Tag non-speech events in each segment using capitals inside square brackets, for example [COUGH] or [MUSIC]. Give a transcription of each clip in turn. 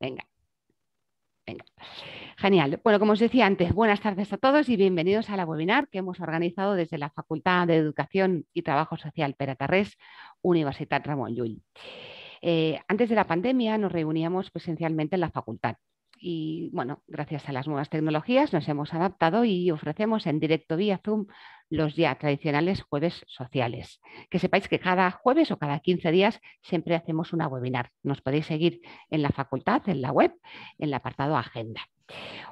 Venga. Venga. Genial. Bueno, como os decía antes, buenas tardes a todos y bienvenidos a la webinar que hemos organizado desde la Facultad de Educación y Trabajo Social Peratarrés, Universitat Ramón Llull. Eh, antes de la pandemia nos reuníamos presencialmente en la facultad y bueno, gracias a las nuevas tecnologías nos hemos adaptado y ofrecemos en directo vía Zoom los ya tradicionales jueves sociales. Que sepáis que cada jueves o cada 15 días siempre hacemos una webinar. Nos podéis seguir en la facultad, en la web, en el apartado Agenda.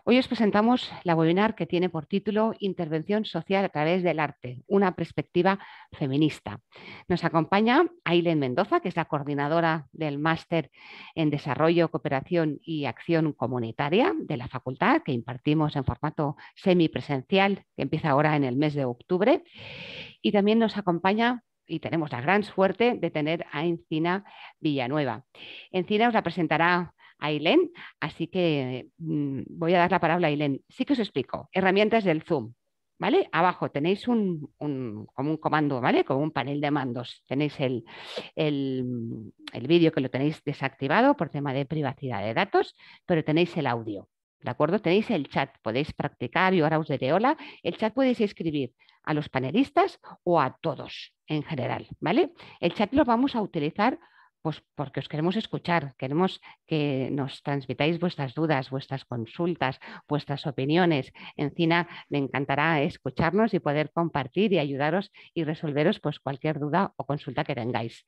Hoy os presentamos la webinar que tiene por título Intervención social a través del arte, una perspectiva feminista. Nos acompaña Aileen Mendoza, que es la coordinadora del Máster en Desarrollo, Cooperación y Acción Comunitaria de la facultad, que impartimos en formato semipresencial, que empieza ahora en el mes de octubre. Y también nos acompaña y tenemos la gran suerte de tener a Encina Villanueva. Encina os la presentará Ailén, así que mm, voy a dar la palabra a Ailén. Sí que os explico, herramientas del Zoom, ¿vale? Abajo tenéis un, un, como un comando, ¿vale? Como un panel de mandos. Tenéis el, el, el vídeo que lo tenéis desactivado por tema de privacidad de datos, pero tenéis el audio, ¿de acuerdo? Tenéis el chat, podéis practicar, y ahora os diré hola. El chat podéis escribir a los panelistas o a todos en general, ¿vale? El chat lo vamos a utilizar pues porque os queremos escuchar, queremos que nos transmitáis vuestras dudas, vuestras consultas, vuestras opiniones. Encina me encantará escucharnos y poder compartir y ayudaros y resolveros pues, cualquier duda o consulta que tengáis.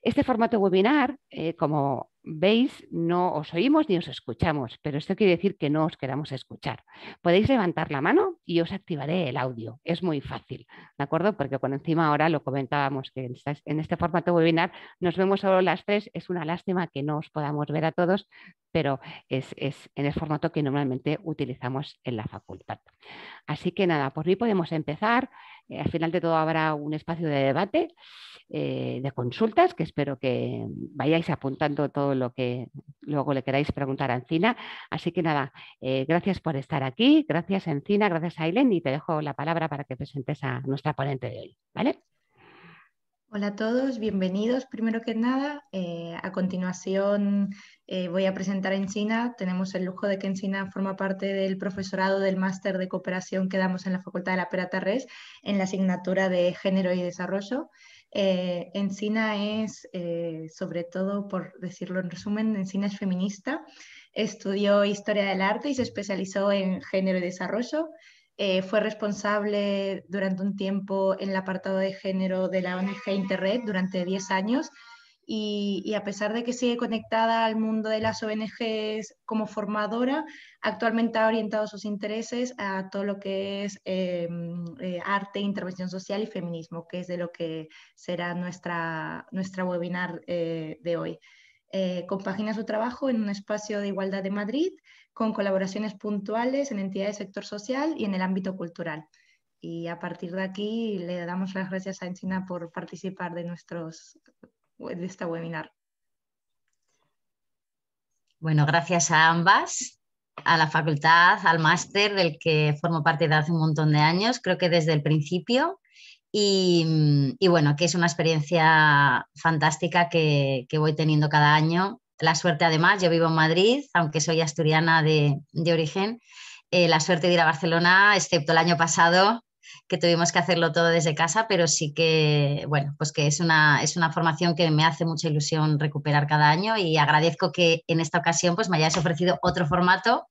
Este formato webinar, eh, como veis, no os oímos ni os escuchamos, pero esto quiere decir que no os queramos escuchar. Podéis levantar la mano y os activaré el audio. Es muy fácil, ¿de acuerdo? Porque por encima ahora lo comentábamos que en este formato webinar nos vemos solo las tres. Es una lástima que no os podamos ver a todos, pero es, es en el formato que normalmente utilizamos en la facultad. Así que nada, por mí podemos empezar. Eh, al final de todo habrá un espacio de debate, eh, de consultas, que espero que vayáis apuntando todo lo que luego le queráis preguntar a Encina. Así que nada, eh, gracias por estar aquí, gracias Encina, gracias Ailen y te dejo la palabra para que presentes a nuestra ponente de hoy. ¿vale? Hola a todos, bienvenidos. Primero que nada, eh, a continuación eh, voy a presentar Encina. Tenemos el lujo de que Encina forma parte del profesorado del máster de cooperación que damos en la Facultad de la Pera en la asignatura de Género y Desarrollo. Eh, Encina es, sobre todo, por decirlo en resumen, Encina es feminista. Estudió Historia del Arte y se especializó en Género y Desarrollo. Eh, fue responsable durante un tiempo en el apartado de género de la ONG Interred durante 10 años y, a pesar de que sigue conectada al mundo de las ONGs como formadora, actualmente ha orientado sus intereses a todo lo que es eh, eh, arte, intervención social y feminismo, que es de lo que será nuestra, nuestra webinar de hoy. compagina su trabajo en un espacio de igualdad de Madrid con colaboraciones puntuales en entidades del sector social y en el ámbito cultural. Y a partir de aquí le damos las gracias a Encina por participar de, nuestros, de este webinar. Bueno, gracias a ambas, a la facultad, al máster del que formo parte de hace un montón de años, creo que desde el principio. Y, bueno, que es una experiencia fantástica que, que voy teniendo cada año la suerte además, yo vivo en Madrid, aunque soy asturiana de, origen, eh, la suerte de ir a Barcelona, excepto el año pasado, que tuvimos que hacerlo todo desde casa, pero sí que, bueno, pues que es una, es una formación que me hace mucha ilusión recuperar cada año y agradezco que en esta ocasión pues me hayáis ofrecido otro formato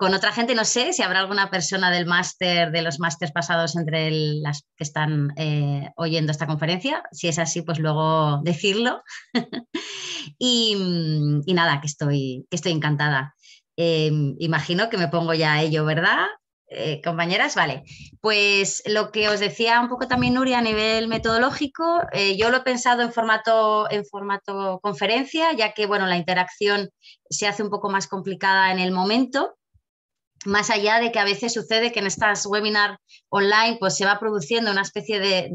con otra gente no sé si habrá alguna persona del máster, de los másters pasados entre las que están eh, oyendo esta conferencia. Si es así, pues luego [LAUGHS] decirlo. y, nada, que estoy, encantada. Em, imagino que me pongo ya a ello, ¿verdad? Eh, compañeras, vale. Pues lo que os decía un poco también Nuria a nivel metodológico, eh, yo lo he pensado en formato, en formato conferencia, ya que bueno, la interacción se hace un poco más complicada en el momento más allá de que a veces sucede que en estas webinars online pues se va produciendo una especie de,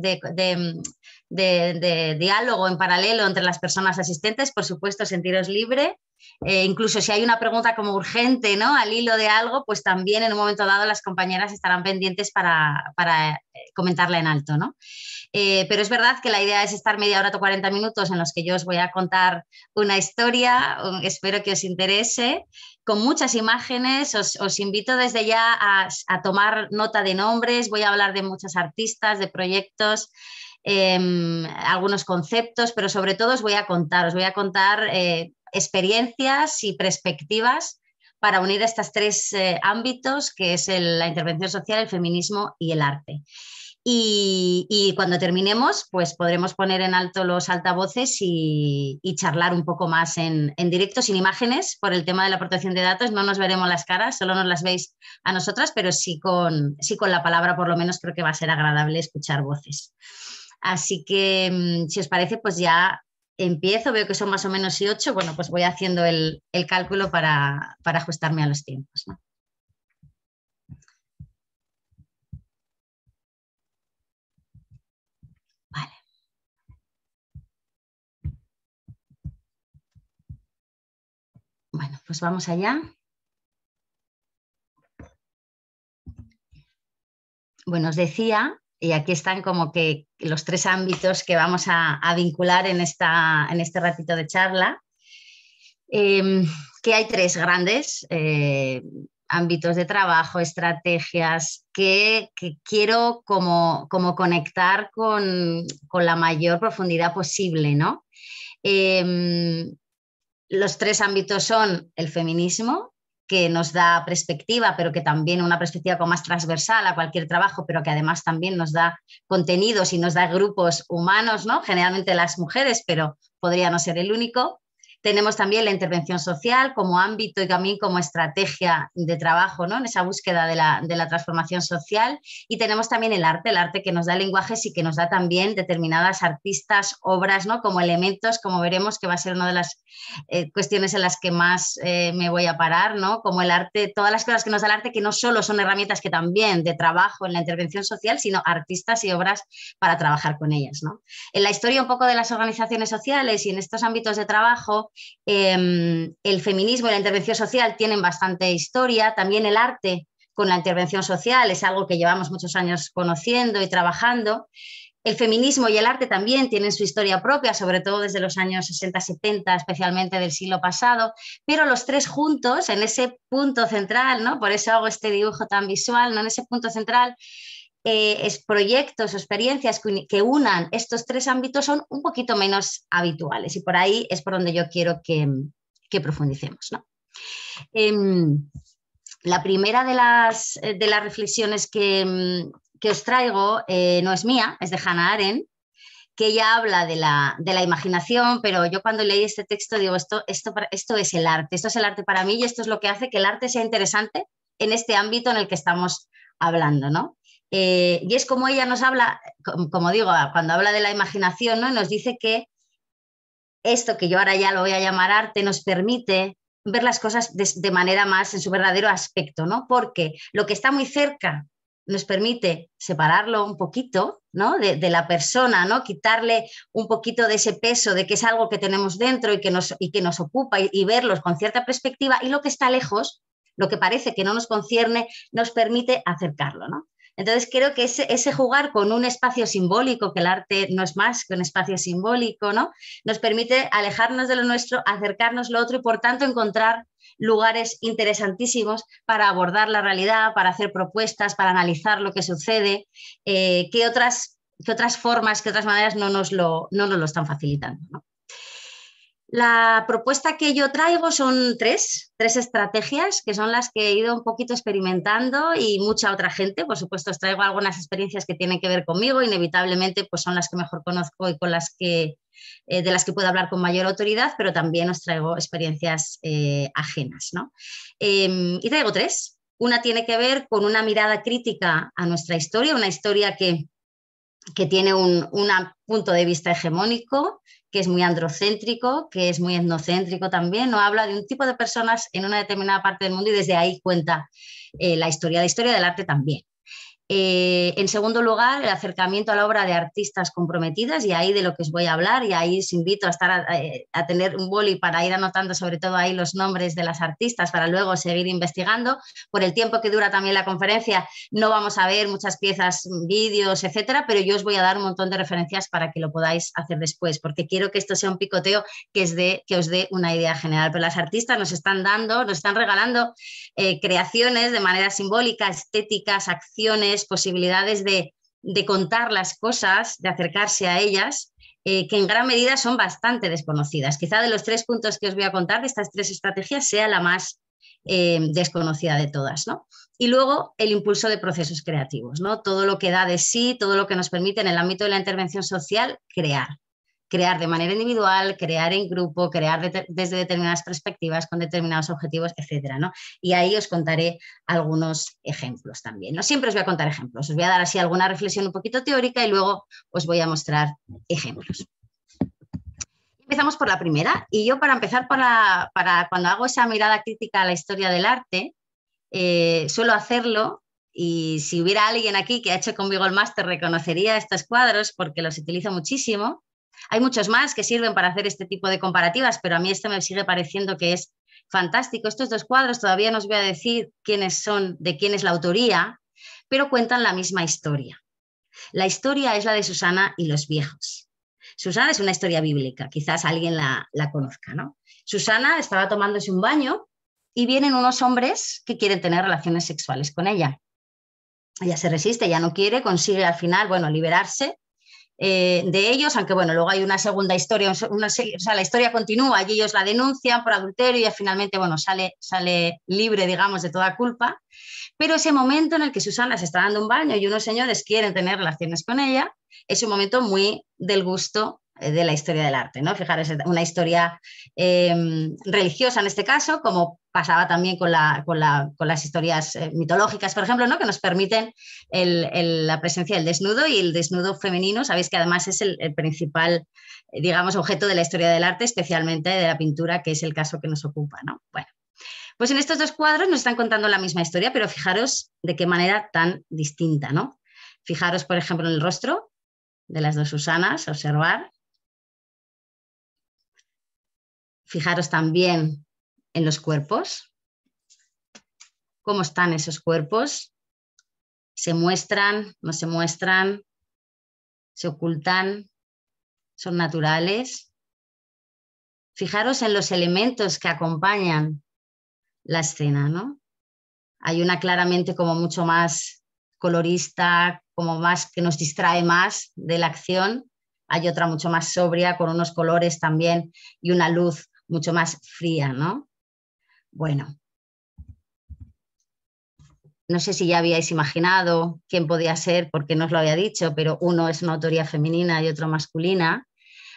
diálogo en paralelo entre las personas asistentes, por supuesto sentiros libre, e incluso si hay una pregunta como urgente ¿no? al hilo de algo, pues también en un momento dado las compañeras estarán pendientes para, eh, comentarla en alto. ¿no? Eh, pero es verdad que la idea es estar media hora o 40 minutos en los que yo os voy a contar una historia, espero que os interese con muchas imágenes. Os, invito desde ya a, tomar nota de nombres. Voy a hablar de muchos artistas, de proyectos, em, algunos conceptos, pero sobre todo os voy a contar, os voy a contar eh, experiencias y perspectivas para unir estos tres eh, ámbitos, que es la intervención social, el feminismo y el arte. Y, cuando terminemos, pues podremos poner en alto los altavoces y, charlar un poco más en, directo, sin imágenes, por el tema de la protección de datos. No nos veremos las caras, solo nos las veis a nosotras, pero sí con, sí con la palabra, por lo menos creo que va a ser agradable escuchar voces. Así que, mm, si os parece, pues ya empiezo. Veo que son más o menos y ocho. Bueno, pues voy haciendo el, cálculo para, para ajustarme a los tiempos. ¿no? Bueno, pues vamos allá. Bueno, os decía, y aquí están como que los tres ámbitos que vamos a, vincular en, esta, en este ratito de charla, em, que hay tres grandes eh, ámbitos de trabajo, estrategias que, quiero como, como conectar con, con, la mayor profundidad posible, ¿no? Em, los tres ámbitos son el feminismo, que nos da perspectiva, pero que también una perspectiva con más transversal a cualquier trabajo, pero que además también nos da contenidos y nos da grupos humanos, ¿no? Generalmente las mujeres, pero podría no ser el único. Tenemos también la intervención social como ámbito y también como estrategia de trabajo, En esa búsqueda de la, transformación social. Y tenemos también el arte, el arte que nos da lenguajes y que nos da también determinadas artistas, obras, Como elementos, como veremos que va a ser una de las eh, cuestiones en las que más eh, me voy a parar, Como el arte, todas las cosas que nos da el arte que no solo son herramientas que también de trabajo en la intervención social, sino artistas y obras para trabajar con ellas, En la historia un poco de las organizaciones sociales y en estos ámbitos de trabajo, Em, el feminismo y la intervención social tienen bastante historia, también el arte con la intervención social es algo que llevamos muchos años conociendo y trabajando. El feminismo y el arte también tienen su historia propia, sobre todo desde los años 60-70, especialmente del siglo pasado, pero los tres juntos, en ese punto central, ¿no? por eso hago este dibujo tan visual, en ese punto central eh, es proyectos o experiencias que, unan estos tres ámbitos son un poquito menos habituales y por ahí es por donde yo quiero que, profundicemos. Em, la primera de las, eh, reflexiones mm, que, os traigo eh, no es mía, es de Hannah Arendt, que ella habla de la, imaginación, pero yo cuando leí este texto digo, esto, esto, esto es el arte, esto es el arte para mí y esto es lo que hace que el arte sea interesante en este ámbito en el que estamos hablando, ¿no? Eh, y es como ella nos habla, como digo, cuando habla de la imaginación, ¿no? nos dice que esto que yo ahora ya lo voy a llamar arte nos permite ver las cosas de, manera más en su verdadero aspecto, ¿no? Porque lo que está muy cerca nos permite separarlo un poquito ¿no? de, la persona, ¿no? quitarle un poquito de ese peso de que es algo que tenemos dentro y que nos, y que nos ocupa y, y, verlos con cierta perspectiva y lo que está lejos, lo que parece que no nos concierne, nos permite acercarlo. ¿no? Entonces creo que ese, jugar con un espacio simbólico, que el arte no es más que un espacio simbólico, ¿no? Nos permite alejarnos de lo nuestro, acercarnos lo otro y por tanto encontrar lugares interesantísimos para abordar la realidad, para hacer propuestas, para analizar lo que sucede, eh, que otras, qué otras formas, qué otras maneras no nos lo, no nos lo están facilitando. ¿no? La propuesta que yo traigo son tres, tres estrategias que son las que he ido un poquito experimentando y mucha otra gente. Por supuesto, os traigo algunas experiencias que tienen que ver conmigo, inevitablemente pues son las que mejor conozco y con las que, eh, de las que puedo hablar con mayor autoridad, pero también os traigo experiencias eh, ajenas. ¿no? Em, y traigo tres. Una tiene que ver con una mirada crítica a nuestra historia, una historia que, tiene un, un punto de vista hegemónico que es muy androcéntrico, que es muy etnocéntrico también, no habla de un tipo de personas en una determinada parte del mundo y desde ahí cuenta eh, la historia, la historia del arte también. Eh, en segundo lugar, el acercamiento a la obra de artistas comprometidas, y ahí de lo que os voy a hablar, y ahí os invito a, estar eh, a, tener un boli para ir anotando sobre todo ahí los nombres de las artistas para luego seguir investigando. Por el tiempo que dura también la conferencia, no vamos a ver muchas piezas, vídeos, etcétera, pero yo os voy a dar un montón de referencias para que lo podáis hacer después, porque quiero que esto sea un picoteo que, que os dé una idea general. Pero las artistas nos están dando, nos están regalando eh, creaciones de manera simbólica, estéticas, acciones posibilidades de, contar las cosas, de acercarse a ellas, eh, que en gran medida son bastante desconocidas. Quizá de los tres puntos que os voy a contar, de estas tres estrategias, sea la más eh, desconocida de todas. ¿no? Y luego el impulso de procesos creativos, ¿no? todo lo que da de sí, todo lo que nos permite en el ámbito de la intervención social crear crear de manera individual, crear en grupo, crear desde determinadas perspectivas, con determinados objetivos, etc. Y ahí os contaré algunos ejemplos también. No siempre os voy a contar ejemplos, os voy a dar así alguna reflexión un poquito teórica y luego os voy a mostrar ejemplos. Empezamos por la primera y yo para empezar, para, cuando hago esa mirada crítica a la historia del arte, eh, suelo hacerlo y si hubiera alguien aquí que ha hecho conmigo el máster reconocería estos cuadros porque los utilizo muchísimo hay muchos más que sirven para hacer este tipo de comparativas, pero a mí esto me sigue pareciendo que es fantástico. Estos dos cuadros todavía no os voy a decir quiénes son, de quién es la autoría, pero cuentan la misma historia. La historia es la de Susana y los viejos. Susana es una historia bíblica, quizás alguien la, la conozca, ¿no? Susana estaba tomándose un baño y vienen unos hombres que quieren tener relaciones sexuales con ella. Ella se resiste, ya no quiere, consigue al final, bueno, liberarse eh, de ellos, aunque bueno, luego hay una segunda historia, o sea, la historia continúa y ellos la denuncian por adulterio y finalmente, bueno, sale, sale libre, digamos, de toda culpa. Pero ese momento en el que Susana se está dando un baño y unos señores quieren tener relaciones con ella, es un momento muy del gusto eh, de la historia del arte, ¿no? Fijaros, una historia em, religiosa en este caso, como pasaba también con, las historias eh, mitológicas, por ejemplo, que nos permiten la presencia del desnudo y el desnudo femenino, sabéis que además es el, principal, eh, digamos, objeto de la historia del arte, especialmente de la pintura, que es el caso que nos ocupa, Bueno, pues en estos dos cuadros nos están contando la misma historia, pero fijaros de qué manera tan distinta, ¿no? Fijaros, por ejemplo, en el rostro de las dos Susanas, observar Fijaros también en los cuerpos, cómo están esos cuerpos, se muestran, no se muestran, se ocultan, son naturales. Fijaros en los elementos que acompañan la escena, ¿no? Hay una claramente como mucho más colorista, como más que nos distrae más de la acción. Hay otra mucho más sobria, con unos colores también y una luz mucho más fría, ¿no? Bueno, no sé si ya habíais imaginado quién podía ser, porque no os lo había dicho, pero uno es una autoría femenina y otro masculina.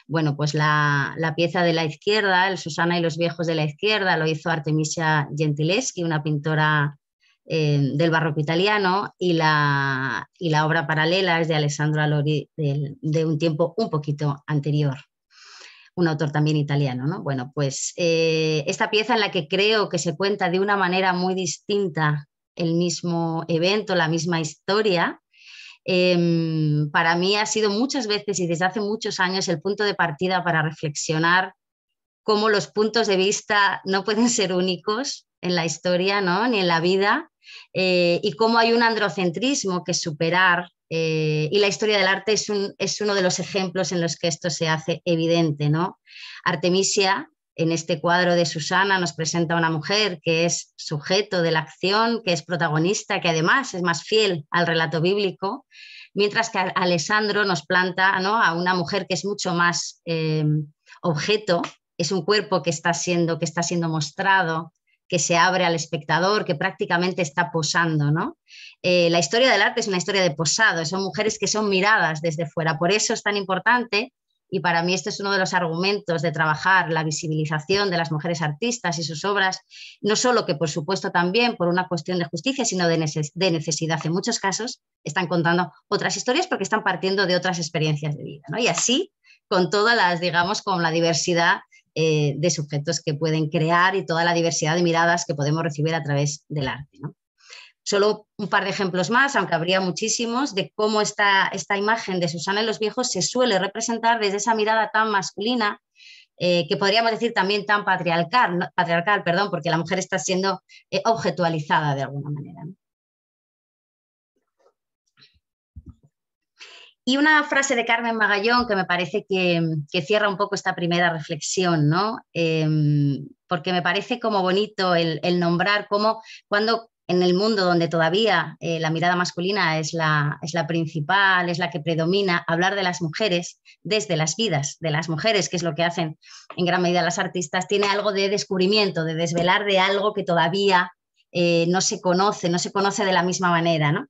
Bueno, pues la, pieza de la izquierda, el Susana y los viejos de la izquierda, lo hizo Artemisia Gentileschi, una pintora eh, del barroco italiano, y la, obra paralela es de Alessandro Alori de un tiempo un poquito anterior un autor también italiano, ¿no? Bueno, pues eh, esta pieza en la que creo que se cuenta de una manera muy distinta el mismo evento, la misma historia, em, para mí ha sido muchas veces y desde hace muchos años el punto de partida para reflexionar cómo los puntos de vista no pueden ser únicos en la historia, ¿no? Ni en la vida, eh, y cómo hay un androcentrismo que superar eh, y la historia del arte es, uno de los ejemplos en los que esto se hace evidente. ¿no? Artemisia, en este cuadro de Susana, nos presenta a una mujer que es sujeto de la acción, que es protagonista, que además es más fiel al relato bíblico, mientras que Alessandro nos planta a una mujer que es mucho más eh, objeto, es un cuerpo que está siendo, que está siendo mostrado, que se abre al espectador, que prácticamente está posando, ¿no? Eh, la historia del arte es una historia de posado, son mujeres que son miradas desde fuera. Por eso es tan importante, y para mí este es uno de los argumentos de trabajar la visibilización de las mujeres artistas y sus obras, no solo que por supuesto también por una cuestión de justicia, sino de, necesidad. En muchos casos están contando otras historias porque están partiendo de otras experiencias de vida. ¿no? Y así con todas las, digamos, con la diversidad eh, de sujetos que pueden crear y toda la diversidad de miradas que podemos recibir a través del arte. ¿no? Solo un par de ejemplos más, aunque habría muchísimos, de cómo esta, imagen de Susana en los viejos se suele representar desde esa mirada tan masculina, eh, que podríamos decir también tan patriarcal, perdón, porque la mujer está siendo eh, objetualizada de alguna manera. Y una frase de Carmen Magallón que me parece que, cierra un poco esta primera reflexión, ¿no? Em, porque me parece como bonito el, el nombrar cómo cuando en el mundo donde todavía eh, la mirada masculina es la, principal, es la que predomina, hablar de las mujeres desde las vidas de las mujeres, que es lo que hacen en gran medida las artistas, tiene algo de descubrimiento, de desvelar de algo que todavía eh, no se conoce, no se conoce de la misma manera, ¿no?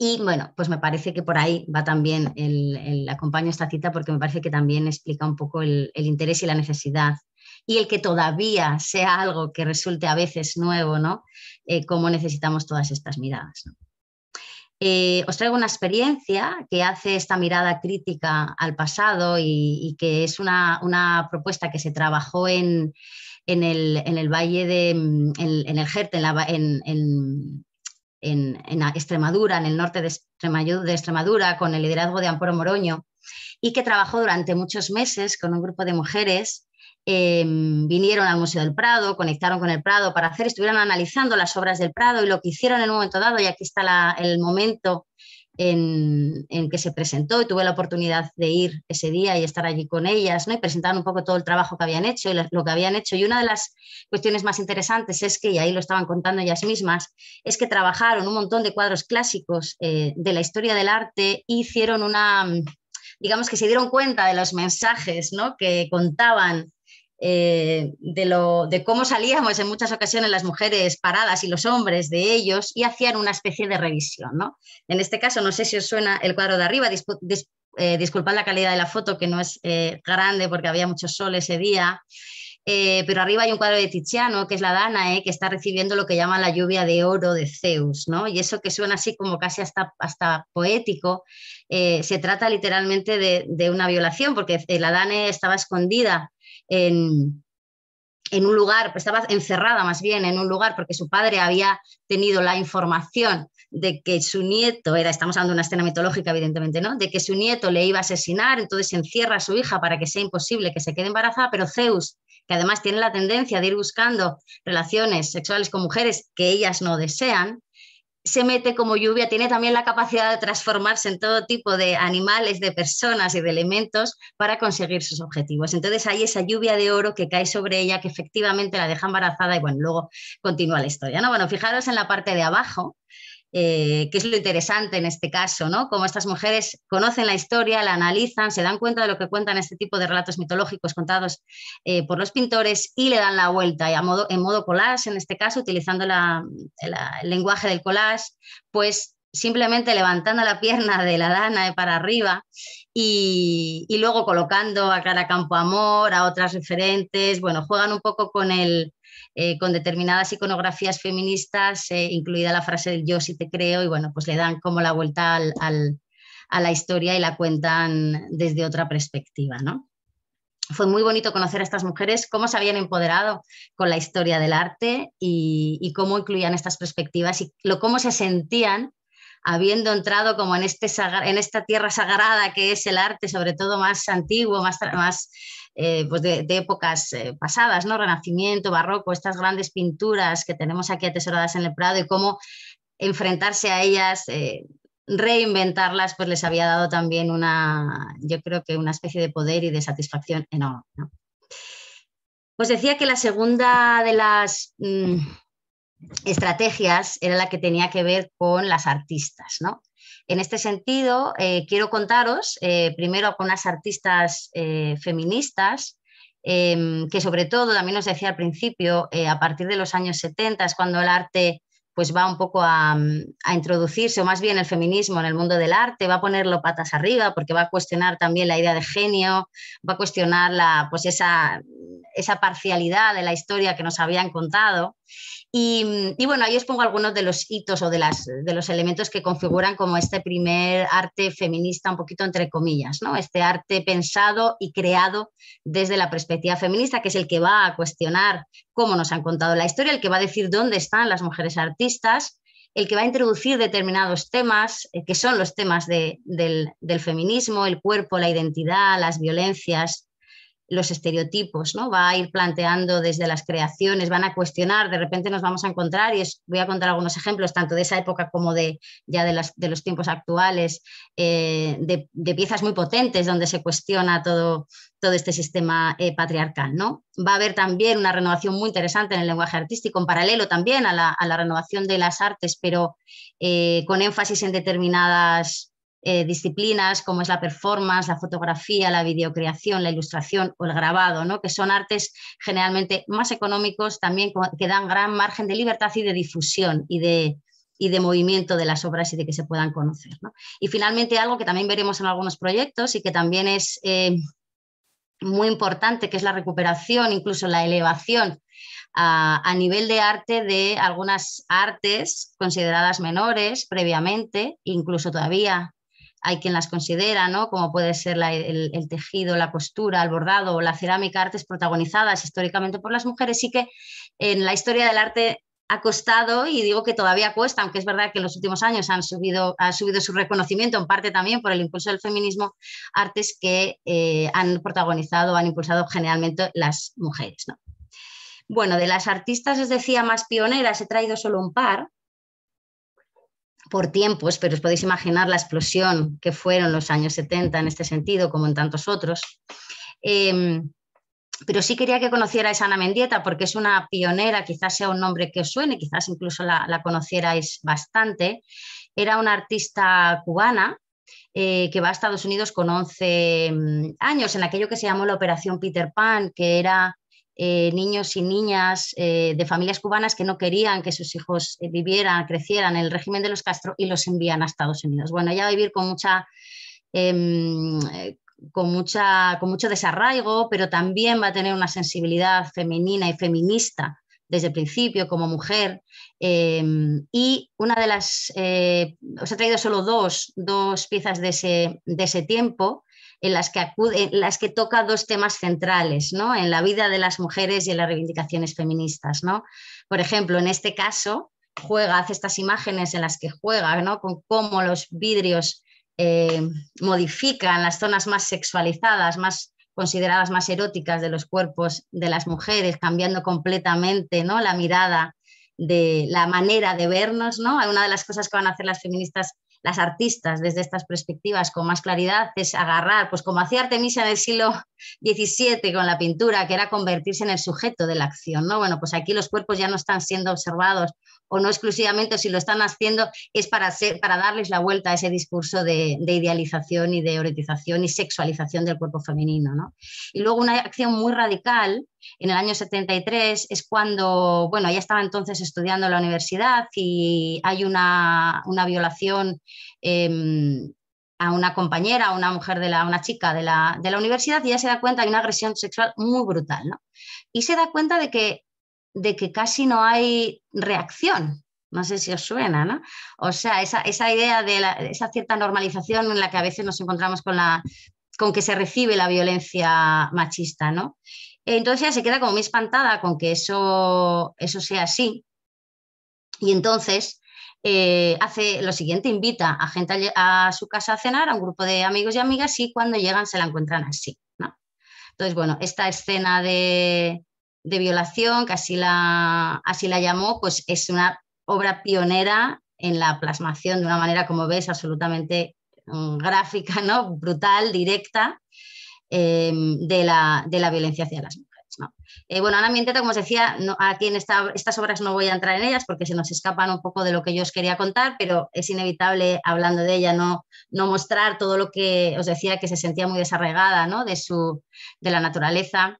Y bueno, pues me parece que por ahí va también el, el esta cita porque me parece que también explica un poco el interés y la necesidad y el que todavía sea algo que resulte a veces nuevo, ¿no? Eh, Como necesitamos todas estas miradas. ¿no? Eh, os traigo una experiencia que hace esta mirada crítica al pasado y, que es una, propuesta que se trabajó en, el, Valle de en, el Jerte, en, en, Extremadura, en el norte de Extremadura, de Extremadura, con el liderazgo de Amparo Moroño, y que trabajó durante muchos meses con un grupo de mujeres Em, vinieron al Museo del Prado, conectaron con el Prado para hacer, estuvieron analizando las obras del Prado y lo que hicieron en un momento dado, y aquí está el momento en, que se presentó y tuve la oportunidad de ir ese día y estar allí con ellas, ¿no? Y presentar un poco todo el trabajo que habían hecho y lo que habían hecho. Y una de las cuestiones más interesantes es que, y ahí lo estaban contando ellas mismas, es que trabajaron un montón de cuadros clásicos eh, de la historia del arte e hicieron una digamos que se dieron cuenta de los mensajes que contaban eh, de, lo, de cómo salíamos en muchas ocasiones las mujeres paradas y los hombres de ellos y hacían una especie de revisión. ¿no? En este caso, no sé si os suena el cuadro de arriba, eh, disculpad la calidad de la foto que no es eh, grande porque había mucho sol ese día. pero arriba hay un cuadro de Tiziano, que es la Danae, que está recibiendo lo que llaman la lluvia de oro de Zeus, ¿no? Y eso que suena así como casi hasta, hasta poético, se trata literalmente de, de, una violación, porque la Danae estaba escondida en, un lugar, pues, estaba encerrada más bien en un lugar porque su padre había tenido la información de que su nieto, era, estamos hablando de una escena mitológica evidentemente, ¿no? De que su nieto le iba a asesinar, entonces encierra a su hija para que sea imposible que se quede embarazada, pero Zeus, que además tiene la tendencia de ir buscando relaciones sexuales con mujeres que ellas no desean, se mete como lluvia, tiene también la capacidad de transformarse en todo tipo de animales, de personas y de elementos para conseguir sus objetivos. Entonces hay esa lluvia de oro que cae sobre ella, que efectivamente la deja embarazada y bueno, luego continúa la historia. ¿no? Bueno, fijaros en la parte de abajo, eh, que es lo interesante en este caso, ¿no? Como estas mujeres conocen la historia, la analizan, se dan cuenta de lo que cuentan este tipo de relatos mitológicos contados eh, por los pintores y le dan la vuelta, y a modo, en modo collage, en este caso, utilizando el lenguaje del collage, pues simplemente levantando la pierna de la dana para arriba y, y luego colocando a Clara amor a otras referentes, bueno, juegan un poco con el, eh, con determinadas iconografías feministas, eh, incluida la frase yo si te creo, y bueno, pues le dan como la vuelta a la historia y la cuentan desde otra perspectiva, ¿no? Fue muy bonito conocer a estas mujeres, cómo se habían empoderado con la historia del arte y, cómo incluían estas perspectivas y lo, cómo se sentían habiendo entrado como en, este, en esta tierra sagrada que es el arte, sobre todo más antiguo, más, más eh, pues de, épocas eh, pasadas, ¿no? Renacimiento, barroco, estas grandes pinturas que tenemos aquí atesoradas en el Prado y cómo enfrentarse a ellas, eh, reinventarlas, pues les había dado también una, yo creo que una especie de poder y de satisfacción enorme. ¿no? Pues decía que la segunda de las mm, estrategias era la que tenía que ver con las artistas, ¿no? En este sentido, eh, quiero contaros eh, primero con unas artistas eh, feministas em, que sobre todo, también os decía al principio, a partir de los años 70 es cuando el arte pues va un poco a, mm, a, introducirse, o más bien el feminismo en el mundo del arte, va a ponerlo patas arriba porque va a cuestionar también la idea de genio, va a cuestionar la, pues esa, esa parcialidad de la historia que nos habían contado. Y, bueno, ahí os pongo algunos de los hitos o de, de los elementos que configuran como este primer arte feminista, un poquito entre comillas, ¿no? Este arte pensado y creado desde la perspectiva feminista, que es el que va a cuestionar cómo nos han contado la historia, el que va a decir dónde están las mujeres artistas, el que va a introducir determinados temas, eh, que son los temas del feminismo, el cuerpo, la identidad, las violencias, los estereotipos, ¿no? Va a ir planteando desde las creaciones, van a cuestionar, de repente nos vamos a encontrar, y voy a contar algunos ejemplos, tanto de esa época como de ya de, las, de los tiempos actuales, eh, de, piezas muy potentes donde se cuestiona todo, todo este sistema eh, patriarcal, ¿no? Va a haber también una renovación muy interesante en el lenguaje artístico, en paralelo también a la, renovación de las artes, pero eh, con énfasis en determinadas eh, disciplinas como es la performance, la fotografía, la videocreación, la ilustración o el grabado, ¿no? que son artes generalmente más económicos, también que dan gran margen de libertad y de difusión y de, y de movimiento de las obras y de que se puedan conocer. Y finalmente algo que también veremos en algunos proyectos y que también es eh, muy importante, que es la recuperación, incluso la elevación a, a, nivel de arte de algunas artes consideradas menores previamente, incluso todavía hay quien las considera, ¿no? como puede ser el, tejido, la costura, el bordado o la cerámica, artes protagonizadas históricamente por las mujeres, sí que en la historia del arte ha costado y digo que todavía cuesta, aunque es verdad que en los últimos años ha subido su reconocimiento, en parte también por el impulso del feminismo, artes que eh, han protagonizado, han impulsado generalmente las mujeres. Bueno, de las artistas, os decía, más pioneras, he traído solo un par, por tiempos, pero os podéis imaginar la explosión que fueron los años 70 en este sentido, como en tantos otros. Em, pero sí quería que conocierais a Ana Mendieta porque es una pionera, quizás sea un nombre que os suene, quizás incluso la, conocierais bastante. Era una artista cubana eh, que va a Estados Unidos con 11 mm, años, en aquello que se llamó la Operación Peter Pan, que era eh, niños y niñas eh, de familias cubanas que no querían que sus hijos eh, vivieran, crecieran en el régimen de los Castro y los envían a Estados Unidos. Bueno, ella va a vivir con mucha... Em, con, mucha, con mucho desarraigo, pero también va a tener una sensibilidad femenina y feminista desde el principio como mujer. Em, y una de las, os he traído solo dos, dos piezas de ese, de ese tiempo, en las que, acude, las que toca dos temas centrales ¿no? en la vida de las mujeres y en las reivindicaciones feministas. ¿no? Por ejemplo, en este caso, juega, hace estas imágenes en las que juega con cómo los vidrios eh, modifican las zonas más sexualizadas, más consideradas más eróticas de los cuerpos de las mujeres, cambiando completamente ¿no? la mirada de la manera de vernos. ¿no? Una de las cosas que van a hacer las feministas las artistas desde estas perspectivas con más claridad es agarrar, pues como hacía Artemisa en el siglo XVII con la pintura, que era convertirse en el sujeto de la acción, ¿no? Bueno, pues aquí los cuerpos ya no están siendo observados o no exclusivamente, o si lo están haciendo es para, para darles la vuelta a ese discurso de, idealización y de orientación y sexualización del cuerpo femenino, ¿no? Y luego una acción muy radical en el año 73 es cuando, bueno, ella estaba entonces estudiando en la universidad y hay una, una violación em, a una compañera, a una mujer de la, una chica de la, de la universidad y ya se da cuenta de una agresión sexual muy brutal, ¿no? Y se da cuenta de que, de que casi no hay reacción, no sé si os suena, ¿no? O sea, esa, esa idea de la, esa cierta normalización en la que a veces nos encontramos con, la, con que se recibe la violencia machista, ¿no? Entonces ella se queda como muy espantada con que eso, sea así. Y entonces eh, hace lo siguiente, invita a gente a, su casa a cenar, a un grupo de amigos y amigas, y cuando llegan se la encuentran así. ¿no? Entonces, bueno, esta escena de, de violación, que así la, así la llamó, pues es una obra pionera en la plasmación de una manera, como ves, absolutamente mm, gráfica, ¿no? brutal, directa, Em, de, la, violencia hacia las mujeres. ¿no? Eh, bueno, Ana Mienteta, como os decía, aquí en estas obras no voy a entrar en ellas porque se nos escapan un poco de lo que yo os quería contar, pero es inevitable, hablando de ella, no, no mostrar todo lo que os decía que se sentía muy desarraigada ¿no? de, su, de la naturaleza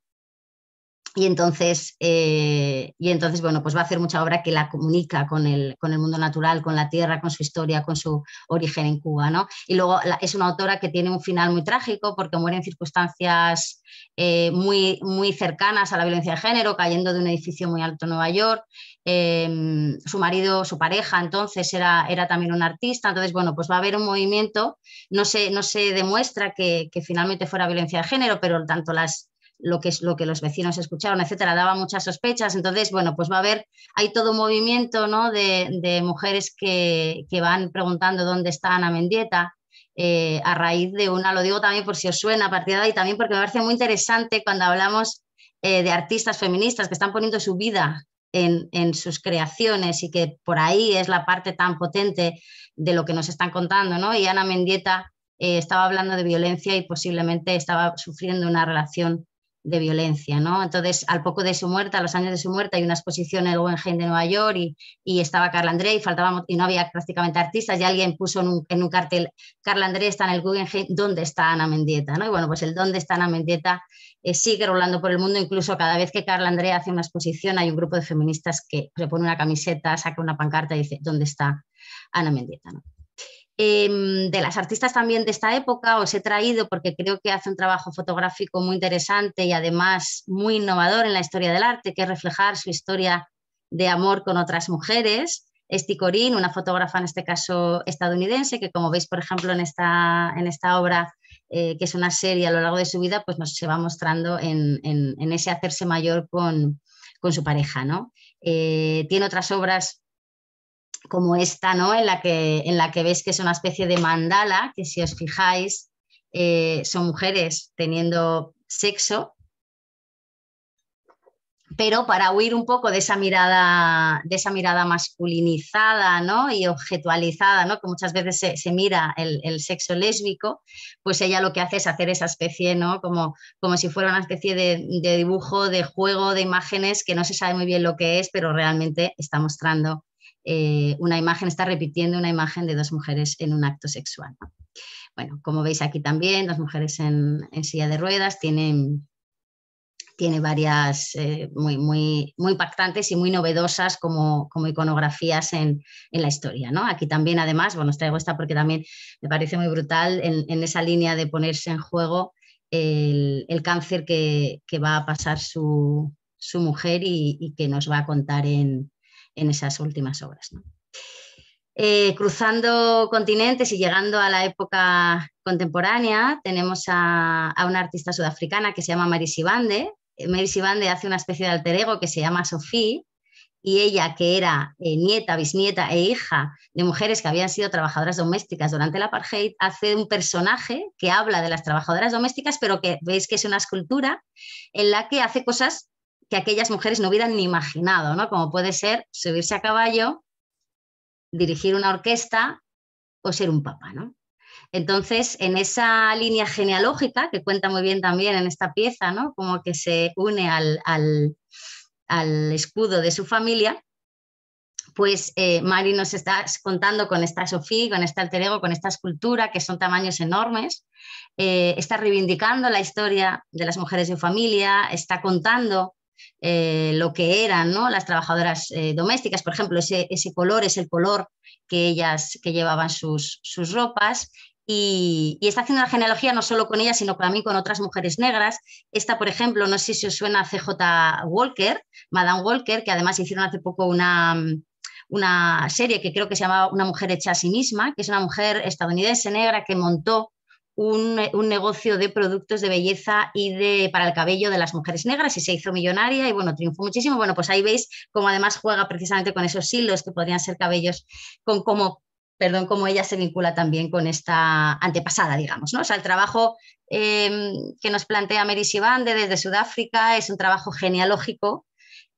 y entonces, eh, y entonces, bueno, pues va a hacer mucha obra que la comunica con el, con el mundo natural, con la tierra, con su historia, con su origen en Cuba, ¿no? Y luego es una autora que tiene un final muy trágico porque muere en circunstancias eh, muy, muy cercanas a la violencia de género, cayendo de un edificio muy alto en Nueva York. Em, su marido, su pareja entonces era, era también un artista, entonces, bueno, pues va a haber un movimiento, no se, no se demuestra que finalmente fuera violencia de género, pero tanto las lo que, lo que los vecinos escucharon, etcétera, daba muchas sospechas. Entonces, bueno, pues va a haber, hay todo un movimiento de, mujeres que, van preguntando dónde está Ana Mendieta. Eh, a raíz de una, lo digo también por si os suena a partir de ahí, también porque me parece muy interesante cuando hablamos eh, de artistas feministas que están poniendo su vida en, sus creaciones y que por ahí es la parte tan potente de lo que nos están contando, Y Ana Mendieta eh, estaba hablando de violencia y posiblemente estaba sufriendo una relación de violencia, ¿no? Entonces, al poco de su muerte, a los años de su muerte, hay una exposición en el Guggenheim de Nueva York y, estaba Carla André y faltaba, y no había prácticamente artistas y alguien puso en un, cartel, Carla André está en el Guggenheim, ¿dónde está Ana Mendieta? ¿no? Y bueno, pues el dónde está Ana Mendieta eh, sigue rolando por el mundo, incluso cada vez que Carla André hace una exposición hay un grupo de feministas que se pone una camiseta, saca una pancarta y dice, ¿dónde está Ana Mendieta? ¿no? Em, de las artistas también de esta época os he traído porque creo que hace un trabajo fotográfico muy interesante y además muy innovador en la historia del arte, que es reflejar su historia de amor con otras mujeres. Esti Corín, una fotógrafa en este caso estadounidense, que como veis, por ejemplo, en esta, en esta obra, eh, que es una serie a lo largo de su vida, pues nos se va mostrando en, ese hacerse mayor con, su pareja. ¿no? Eh, tiene otras obras como esta, ¿no? En la, que, en la que ves que es una especie de mandala, que si os fijáis, eh, son mujeres teniendo sexo, pero para huir un poco de esa mirada, de esa mirada masculinizada ¿no? y objetualizada, ¿no? que muchas veces se, mira el, sexo lésbico, pues ella lo que hace es hacer esa especie, ¿no? como, como si fuera una especie de, dibujo, de juego, de imágenes que no se sabe muy bien lo que es, pero realmente está mostrando eh, una imagen, está repitiendo una imagen de dos mujeres en un acto sexual. Bueno, como veis aquí también, las mujeres en, silla de ruedas tienen, tiene varias eh, muy, muy, muy impactantes y muy novedosas como, como iconografías en, en, la historia. ¿no? Aquí también, además, bueno, os traigo esta porque también me parece muy brutal en, esa línea de ponerse en juego el, cáncer que, que, va a pasar su, su mujer y, que nos va a contar en, en esas últimas obras. Eh, cruzando continentes y llegando a la época contemporánea, tenemos a, una artista sudafricana que se llama Mary Sibande. Eh, Mary Sibande hace una especie de alter ego que se llama Sophie y ella, que era eh, nieta, bisnieta e hija de mujeres que habían sido trabajadoras domésticas durante la apartheid, hace un personaje que habla de las trabajadoras domésticas, pero que veis que es una escultura en la que hace cosas que aquellas mujeres no hubieran ni imaginado, ¿no? Como puede ser subirse a caballo, dirigir una orquesta o ser un papa, ¿no? Entonces, en esa línea genealógica, que cuenta muy bien también en esta pieza, ¿no? Como que se une al, escudo de su familia, pues eh, Mari nos está contando con esta Sofía, con esta alter con esta escultura, que son tamaños enormes, eh, está reivindicando la historia de las mujeres de familia, está contando eh, lo que eran ¿no? las trabajadoras eh, domésticas. Por ejemplo, ese, color es el color que ellas que llevaban sus, sus ropas. Y, está haciendo una genealogía no solo con ellas, sino también con otras mujeres negras. Esta, por ejemplo, no sé si os suena CJ Walker, Madame Walker, que además hicieron hace poco una, una serie que creo que se llamaba Una mujer hecha a sí misma, que es una mujer estadounidense negra que montó un, negocio de productos de belleza y de para el cabello de las mujeres negras y se hizo millonaria y bueno, triunfó muchísimo. Bueno, pues ahí veis cómo además juega precisamente con esos hilos que podrían ser cabellos, con cómo, perdón, cómo ella se vincula también con esta antepasada, digamos, ¿no? O el trabajo eh, que nos plantea Mary Sivande desde Sudáfrica es un trabajo genealógico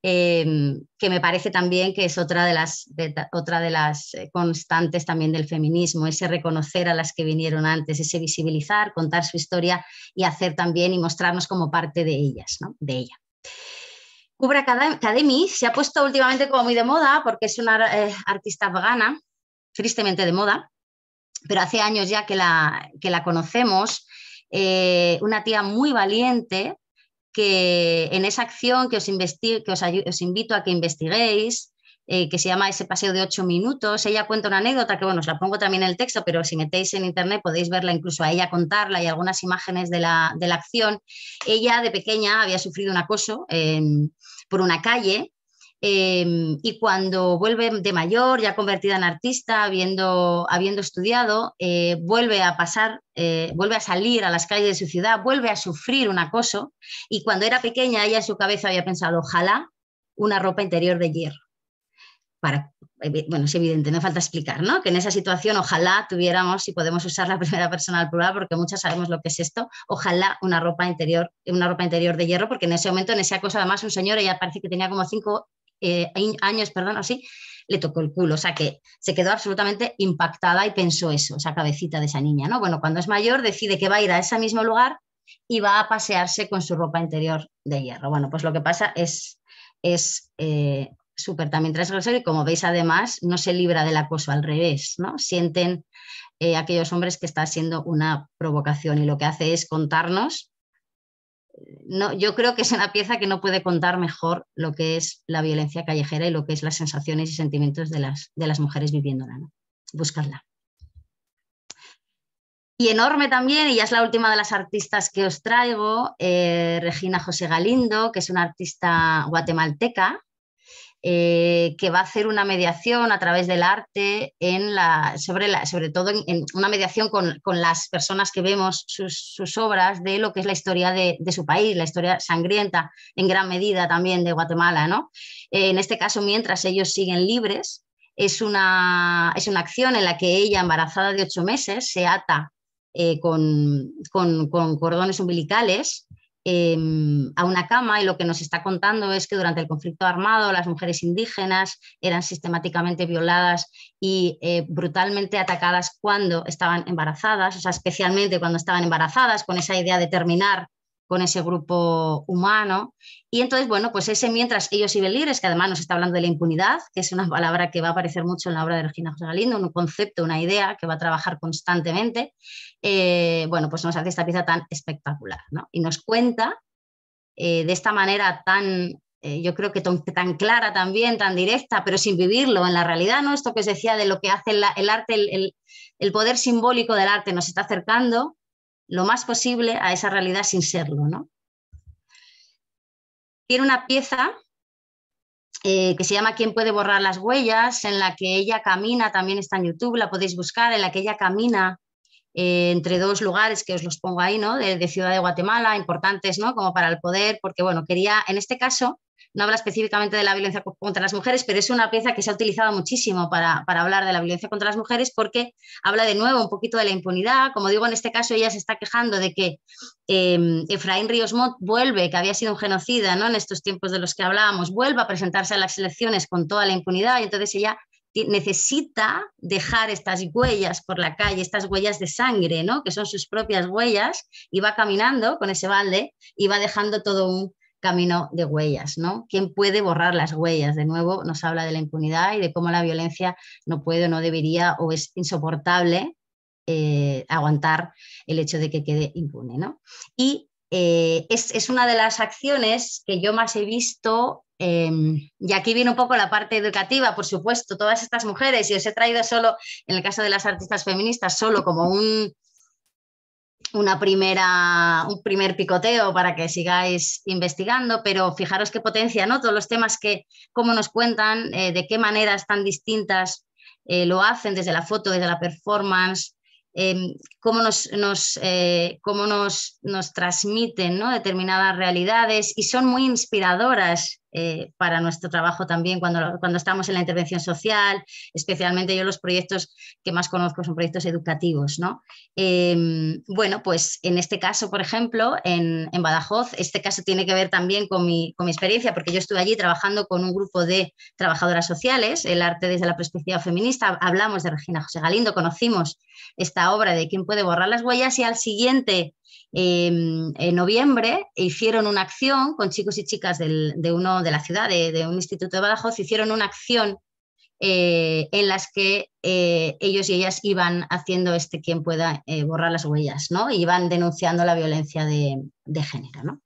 Em, que me parece también que es otra de las, otra de las eh, constantes también del feminismo, ese reconocer a las que vinieron antes, ese visibilizar, contar su historia y hacer también y mostrarnos como parte de ellas, ¿no? de ella. Kubra Kademi se ha puesto últimamente como muy de moda porque es una eh, artista afgana, tristemente de moda, pero hace años ya que la, que la conocemos, eh, una tía muy valiente que en esa acción que os, invito a que investiguéis, eh, que se llama Ese paseo de ocho minutos, ella cuenta una anécdota que, bueno, os la pongo también en el texto, pero si metéis en internet podéis verla incluso a ella contarla y algunas imágenes de la, de la acción. Ella de pequeña había sufrido un acoso em, por una calle Em, y cuando vuelve de mayor, ya convertida en artista, habiendo, habiendo estudiado, eh, vuelve a pasar, eh, vuelve a salir a las calles de su ciudad, vuelve a sufrir un acoso. Y cuando era pequeña, ella en su cabeza había pensado, ojalá una ropa interior de hierro. Para, bueno, es evidente, no falta explicar, ¿no? Que en esa situación ojalá tuviéramos, si podemos usar la [LAUGHS] primera persona al plural, porque muchas sabemos lo que es esto, ojalá una ropa interior, una ropa interior de hierro, porque en ese momento, en ese acoso, además, un señor, ella parece que tenía como cinco eh, años, perdón, así, le tocó el culo. O sea que se quedó absolutamente impactada y pensó eso, esa cabecita de esa niña, ¿no? Bueno, cuando es mayor decide que va a ir a ese mismo lugar y va a pasearse con su ropa interior de hierro. Bueno, pues lo que pasa es, es eh, súper también transgresor y como veis además no se libra del acoso al revés, ¿no? Sienten eh, aquellos hombres que está siendo una provocación y lo que hace es contarnos yo creo que es una pieza que no puede contar mejor lo que es la violencia callejera y lo que es las sensaciones y sentimientos de las, mujeres viviéndola. ¿no? Buscarla. Y enorme también, y ya es la última de las artistas que os traigo, eh, Regina José Galindo, que es una artista guatemalteca, eh, que va a hacer una mediación a través del arte, en sobre, todo en, una mediación con, las personas que vemos sus, obras de lo que es la historia de, su país, la historia sangrienta en gran medida también de Guatemala. ¿no? Eh, en este caso, mientras ellos siguen libres, es una, es una acción en la que ella, embarazada de ocho meses, se ata eh, con, con cordones umbilicales Em, a una cama y lo que nos está contando es que durante el conflicto armado las mujeres indígenas eran sistemáticamente violadas y eh, brutalmente atacadas cuando estaban embarazadas, o sea, especialmente cuando estaban embarazadas, con esa idea de terminar con ese grupo humano. Y entonces, bueno, pues ese mientras ellos iban libres, que además nos está hablando de la impunidad, que es una palabra que va a aparecer mucho en la obra de Regina José Galindo, un concepto, una idea que va a trabajar constantemente, eh, bueno, pues nos hace esta pieza tan espectacular, ¿no? Y nos cuenta eh, de esta manera tan, eh, yo creo que tan, clara también, tan directa, pero sin vivirlo en la realidad, ¿no? Esto que os decía de lo que hace el, arte, el poder simbólico del arte nos está acercando lo más posible a esa realidad sin serlo. ¿no? Tiene una pieza eh, que se llama ¿Quién puede borrar las huellas? en la que ella camina, también está en YouTube, la podéis buscar, en la que ella camina eh, entre dos lugares que os los pongo ahí, ¿no? De, de, Ciudad de Guatemala, importantes, ¿no? Como para el poder, porque bueno, quería, en este caso, no habla específicamente de la violencia contra las mujeres, pero es una pieza que se ha utilizado muchísimo para, hablar de la violencia contra las mujeres porque habla de nuevo un poquito de la impunidad. Como digo, en este caso ella se está quejando de que em, Efraín Ríos Mott vuelve, que había sido un genocida ¿no? en estos tiempos de los que hablábamos, vuelve a presentarse a las elecciones con toda la impunidad y entonces ella necesita dejar estas huellas por la calle, estas huellas de sangre, ¿no? que son sus propias huellas, y va caminando con ese balde y va dejando todo un, camino de huellas, ¿no? ¿Quién puede borrar las huellas? De nuevo, nos habla de la impunidad y de cómo la violencia no puede o no debería o es insoportable eh, aguantar el hecho de que quede impune, ¿no? Y eh, es, una de las acciones que yo más he visto, em, y aquí viene un poco la parte educativa, por supuesto, todas estas mujeres, y os he traído solo, en el caso de las artistas feministas, solo como un, una primera, un primer picoteo para que sigáis investigando, pero fijaros qué potencia, ¿no? Todos los temas que, cómo nos cuentan, eh, de qué maneras tan distintas eh, lo hacen desde la foto, desde la performance, em, cómo, nos, nos, eh, cómo nos, nos transmiten ¿no? determinadas realidades y son muy inspiradoras eh, para nuestro trabajo también cuando, cuando estamos en la intervención social, especialmente yo los proyectos que más conozco son proyectos educativos. ¿no? Em, bueno, pues en este caso, por ejemplo, en, Badajoz, este caso tiene que ver también con mi, con mi experiencia, porque yo estuve allí trabajando con un grupo de trabajadoras sociales, el arte desde la perspectiva feminista, hablamos de Regina José Galindo, conocimos esta obra de quién puede borrar las huellas y al siguiente Em, en noviembre hicieron una acción con chicos y chicas de uno de la ciudad, de, un instituto de Badajoz, hicieron una acción eh, en las que eh, ellos y ellas iban haciendo este quien pueda eh, borrar las huellas, ¿no? iban denunciando la violencia de, de género, ¿no?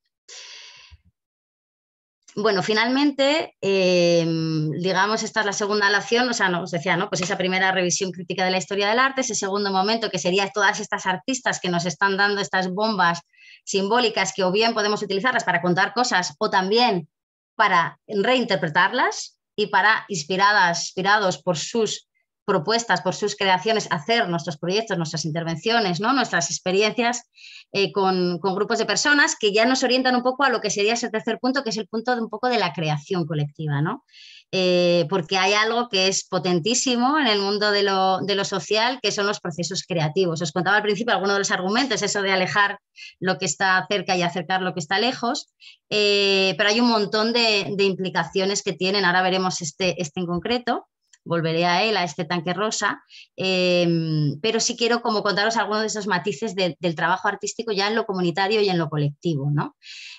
Bueno, finalmente, em, digamos, esta es la segunda lación, o sea, nos decía, ¿no? Pues esa primera revisión crítica de la historia del arte, ese segundo momento que sería todas estas artistas que nos están dando estas bombas simbólicas que o bien podemos utilizarlas para contar cosas o también para reinterpretarlas y para, inspiradas, inspirados por sus propuestas, por sus creaciones, hacer nuestros proyectos, nuestras intervenciones, nuestras experiencias eh, con, grupos de personas que ya nos orientan un poco a lo que sería ese tercer punto, que es el punto de un poco de la creación colectiva, ¿no? Eh, porque hay algo que es potentísimo en el mundo de lo, social, que son los procesos creativos. Os contaba al principio algunos de los argumentos, eso de alejar lo que está cerca y acercar lo que está lejos, eh, pero hay un montón de, implicaciones que tienen, ahora veremos este, este en concreto volveré a él, a este tanque rosa, em, pero sí quiero como contaros algunos de esos matices del trabajo artístico ya en lo comunitario y en lo colectivo.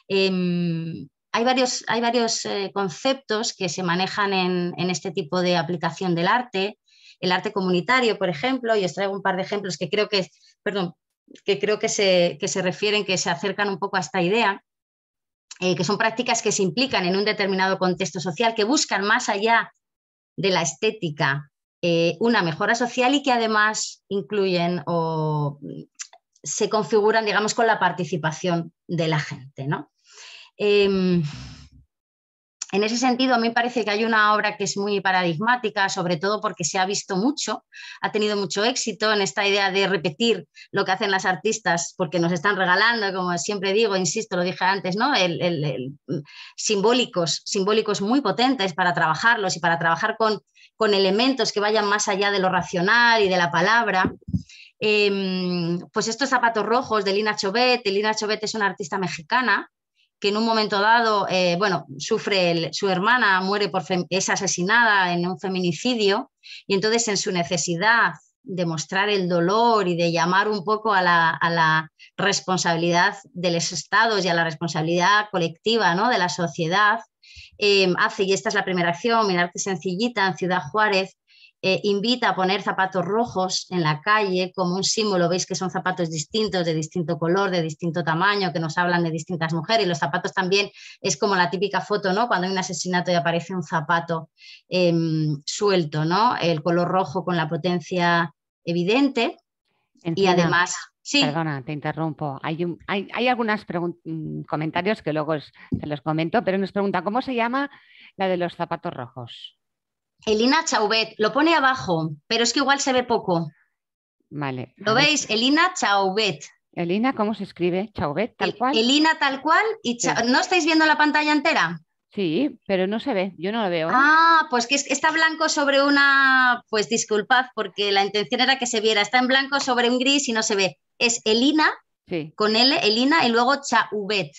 Em, hay varios, hay varios eh, conceptos que se manejan en, este tipo de aplicación del arte, el arte comunitario, por ejemplo, y os traigo un par de ejemplos que creo que, perdón, que creo que se, refieren, que se acercan un poco a esta idea. Eh, que son prácticas que se implican en un determinado contexto social, que buscan más allá de la estética, eh, una mejora social y que además incluyen o se configuran, digamos, con la participación de la gente, ¿no? Em, en ese sentido, a mí me parece que hay una obra que es muy paradigmática, sobre todo porque se ha visto mucho, ha tenido mucho éxito en esta idea de repetir lo que hacen las artistas, porque nos están regalando, como siempre digo, insisto, lo dije antes, ¿no? Mm, simbólicos, simbólicos muy potentes para trabajarlos y para trabajar con, elementos que vayan más allá de lo racional y de la palabra. Em, pues estos zapatos rojos de Lina Chobet, Lina Chobet es una artista mexicana en un momento dado, eh, bueno, sufre su hermana, muere por es asesinada en un feminicidio y entonces en su necesidad de mostrar el dolor y de llamar un poco a la, responsabilidad de los estados y a la responsabilidad colectiva ¿no? de la sociedad, eh, hace, y esta es la primera acción, Mirarte Sencillita en Ciudad Juárez, eh, invita a poner zapatos rojos en la calle como un símbolo, veis que son zapatos distintos, de distinto color, de distinto tamaño, que nos hablan de distintas mujeres. Y los zapatos también es como la típica foto, ¿no? Cuando hay un asesinato y aparece un zapato em, suelto, ¿no? El color rojo con la potencia evidente. y además... Sí. Perdona, te interrumpo. Hay, algunos mm, comentarios que luego se te los comento, pero nos pregunta, ¿cómo se llama la de los zapatos rojos? Elina Chauvet, lo pone abajo, pero es que igual se ve poco. Vale. ¿Lo veis? Elina Chauvet. Elina, ¿cómo se escribe? Chauvet, tal cual. Elina, tal cual. Y ¿No estáis viendo la pantalla entera? Sí, pero no se ve, yo no lo veo. ¿eh? Ah, pues que está blanco sobre una, pues disculpad, porque la intención era que se viera, está en blanco sobre un gris y no se ve. Es Elina, con L, Elina y luego Chauvet.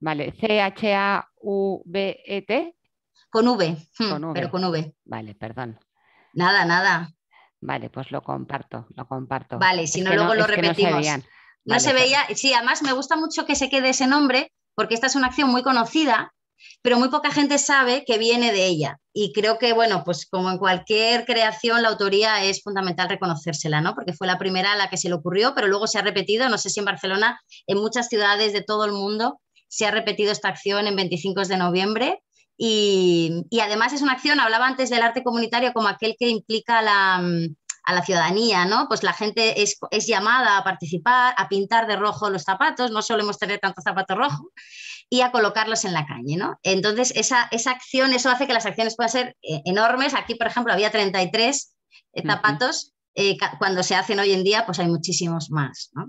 Vale, C-H-A-U-B-E-T. Hmm, con v, pero con V. Vale, perdón. Nada, nada. Vale, pues lo comparto, lo comparto. Vale, si no, luego lo repetimos. No se, se veía, sí, además me gusta mucho que se quede ese nombre, porque esta es una acción muy conocida, pero muy poca gente sabe que viene de ella. Y creo que, bueno, pues como en cualquier creación, la autoría es fundamental reconocérsela, ¿no? Porque fue la primera a la que se le ocurrió, pero luego se ha repetido, no sé si en Barcelona, en muchas ciudades de todo el mundo se ha repetido esta acción en 25 de noviembre y, además es una acción, hablaba antes del arte comunitario como aquel que implica a la mm, ciudadanía, ¿no? Pues la gente es, llamada a participar, a pintar de rojo los zapatos, no solemos tener tantos zapatos rojos, y a colocarlos en la calle, ¿no? Entonces, esa, esa acción, eso hace que las acciones puedan ser eh, enormes. Aquí, por ejemplo, había 33 eh, zapatos, eh, cuando se hacen hoy en día, pues hay muchísimos más, ¿no?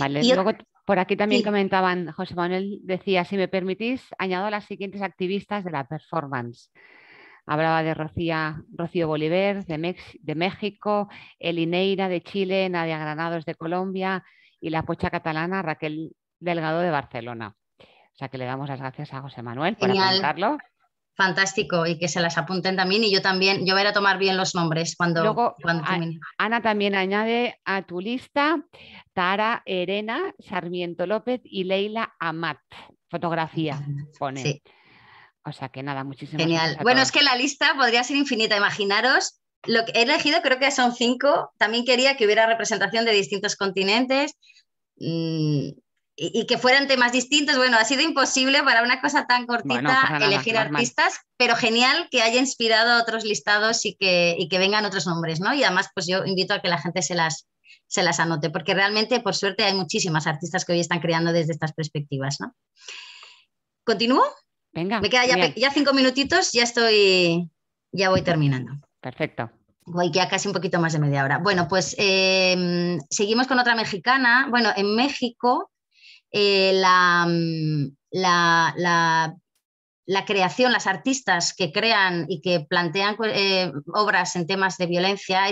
Vale, luego por aquí también comentaban, José Manuel decía, si me permitís, añado a las siguientes activistas de la performance. Hablaba de Rocía, Rocío Bolívar de, de México, Elineira de Chile, Nadia Granados de Colombia y la pocha catalana Raquel Delgado de Barcelona. O sea que le damos las gracias a José Manuel por apuntarlo. Fantástico, y que se las apunten también. Y yo también, yo voy a tomar bien los nombres cuando, Ana también añade a tu lista Tara Erena, Sarmiento López y Leila Amat. Fotografía, pone. O sea que nada, muchísimas Genial. Bueno, es que la lista podría ser infinita. Imaginaros, lo que he elegido creo que son cinco. También quería que hubiera representación de distintos continentes. Mm, y, que fueran temas distintos. Bueno, ha sido imposible para una cosa tan cortita elegir artistas, pero genial que haya inspirado a otros listados y que, vengan otros nombres, ¿no? Y además, pues yo invito a que la gente se las, se las anote, porque realmente, por suerte, hay muchísimas artistas que hoy están creando desde estas perspectivas, ¿no? ¿Continúo? Venga. Me queda ya, cinco minutitos, ya estoy, ya voy terminando. Perfecto. Voy ya casi un poquito más de media hora. Bueno, pues eh, seguimos con otra mexicana. Bueno, en México eh, mm, la, la, creación, las artistas que crean y que plantean eh, obras en temas de violencia,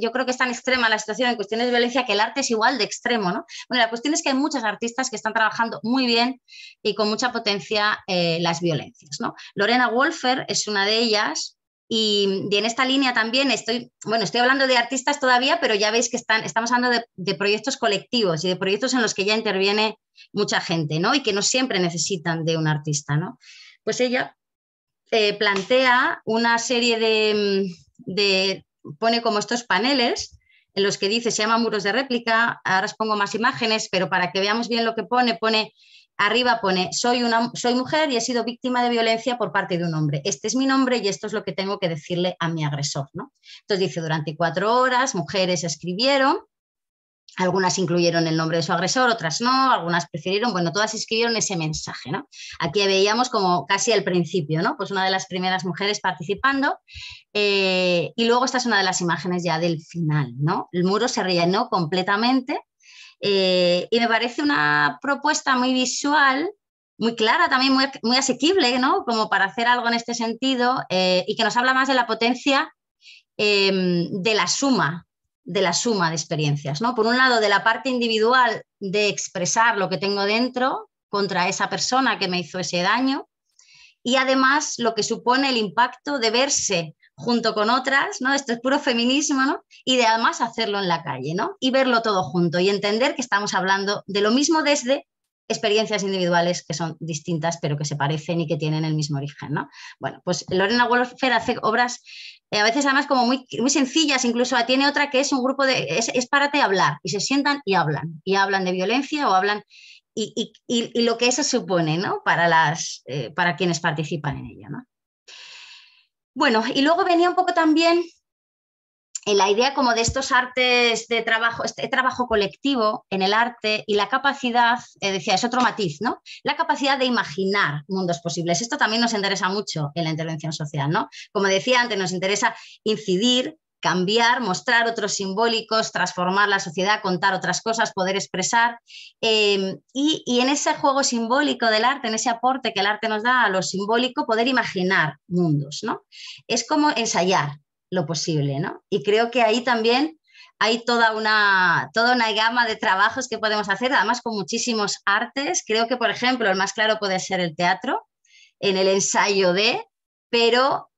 yo creo que es tan extrema la situación en cuestiones de violencia que el arte es igual de extremo. ¿no? Bueno, la cuestión es que hay muchas artistas que están trabajando muy bien y con mucha potencia eh, las violencias. Lorena Wolfer es una de ellas y, en esta línea también estoy, bueno, estoy hablando de artistas todavía, pero ya veis que están, estamos hablando de, proyectos colectivos y de proyectos en los que ya interviene mucha gente, ¿no? Y que no siempre necesitan de un artista, ¿no? Pues ella eh, plantea una serie de, mm, de, pone como estos paneles en los que dice, se llama muros de réplica, ahora os pongo más imágenes, pero para que veamos bien lo que pone, pone arriba pone soy una soy mujer y he sido víctima de violencia por parte de un hombre. Este es mi nombre y esto es lo que tengo que decirle a mi agresor. ¿no? Entonces dice, durante cuatro horas mujeres escribieron, algunas incluyeron el nombre de su agresor, otras no, algunas prefirieron, bueno, todas escribieron ese mensaje. Aquí veíamos como casi al principio, ¿no? pues una de las primeras mujeres participando. Eh, y luego esta es una de las imágenes ya del final. ¿no? El muro se rellenó completamente eh, y me parece una propuesta muy visual, muy clara, también muy, asequible, ¿no? Como para hacer algo en este sentido eh, y que nos habla más de la potencia em, de la suma, de la suma de experiencias, ¿no? Por un lado, de la parte individual de expresar lo que tengo dentro contra esa persona que me hizo ese daño y además lo que supone el impacto de verse junto con otras, ¿no? Esto es puro feminismo, ¿no? Y de además hacerlo en la calle, ¿no? Y verlo todo junto y entender que estamos hablando de lo mismo desde experiencias individuales que son distintas pero que se parecen y que tienen el mismo origen, ¿no? Bueno, pues Lorena Wolfer hace obras eh, a veces además como muy, muy sencillas, incluso tiene otra que es un grupo de, es, para párate hablar y se sientan y hablan, y hablan de violencia o hablan y, lo que eso supone ¿no? para, las, eh, para quienes participan en ella. ¿no? Bueno, y luego venía un poco también la idea como de estos artes de trabajo, este trabajo colectivo en el arte y la capacidad, eh, decía, es otro matiz, ¿no? La capacidad de imaginar mundos posibles. Esto también nos interesa mucho en la intervención social, ¿no? Como decía antes, nos interesa incidir cambiar, mostrar otros simbólicos, transformar la sociedad, contar otras cosas, poder expresar. Em, y, en ese juego simbólico del arte, en ese aporte que el arte nos da a lo simbólico, poder imaginar mundos, ¿no? Es como ensayar lo posible, ¿no? Y creo que ahí también hay toda una, toda una gama de trabajos que podemos hacer, además con muchísimos artes. Creo que, por ejemplo, el más claro puede ser el teatro, en el ensayo de, pero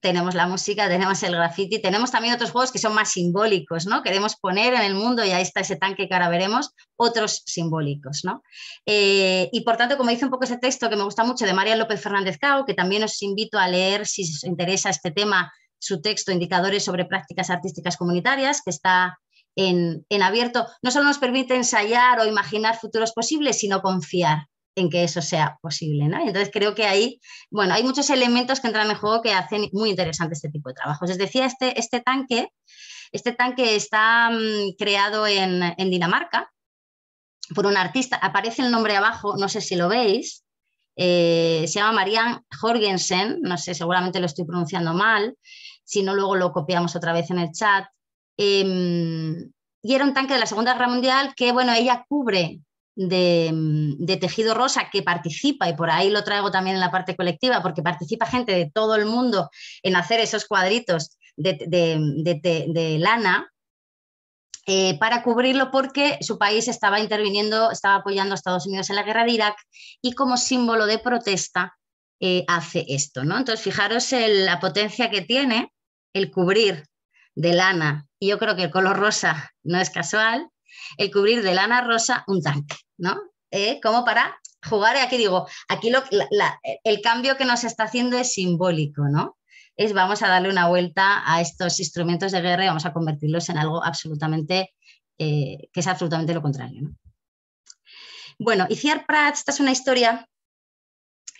tenemos la música, tenemos el graffiti, tenemos también otros juegos que son más simbólicos, ¿no? Queremos poner en el mundo, y ahí está ese tanque que ahora veremos, otros simbólicos, ¿no? Eh, y por tanto, como dice un poco ese texto que me gusta mucho de María López Fernández Cao, que también os invito a leer si os interesa este tema, su texto Indicadores sobre prácticas artísticas comunitarias, que está en, en abierto, no solo nos permite ensayar o imaginar futuros posibles, sino confiar, en que eso sea posible. Entonces creo que ahí, bueno, hay muchos elementos que entran en juego que hacen muy interesante este tipo de trabajos. Les decía, este, este tanque, este tanque está mm, creado en, Dinamarca por un artista, aparece el nombre abajo, no sé si lo veis, eh, se llama Marianne Jorgensen, no sé, seguramente lo estoy pronunciando mal, si no luego lo copiamos otra vez en el chat. Em, y era un tanque de la Segunda Guerra Mundial que, bueno, ella cubre Mm, de, Tejido Rosa que participa, y por ahí lo traigo también en la parte colectiva, porque participa gente de todo el mundo en hacer esos cuadritos de, lana. Eh, para cubrirlo porque su país estaba interviniendo, estaba apoyando a Estados Unidos en la guerra de Irak y como símbolo de protesta eh, hace esto. ¿no? Entonces, fijaros la potencia que tiene el cubrir de lana. Y yo creo que el color rosa no es casual, el cubrir de lana rosa un tanque, ¿no? Eh, como para jugar, aquí digo, aquí lo, el cambio que nos está haciendo es simbólico, ¿no? Es vamos a darle una vuelta a estos instrumentos de guerra y vamos a convertirlos en algo absolutamente, eh, que es absolutamente lo contrario, ¿no? Bueno, Iciar Prat, esta es una historia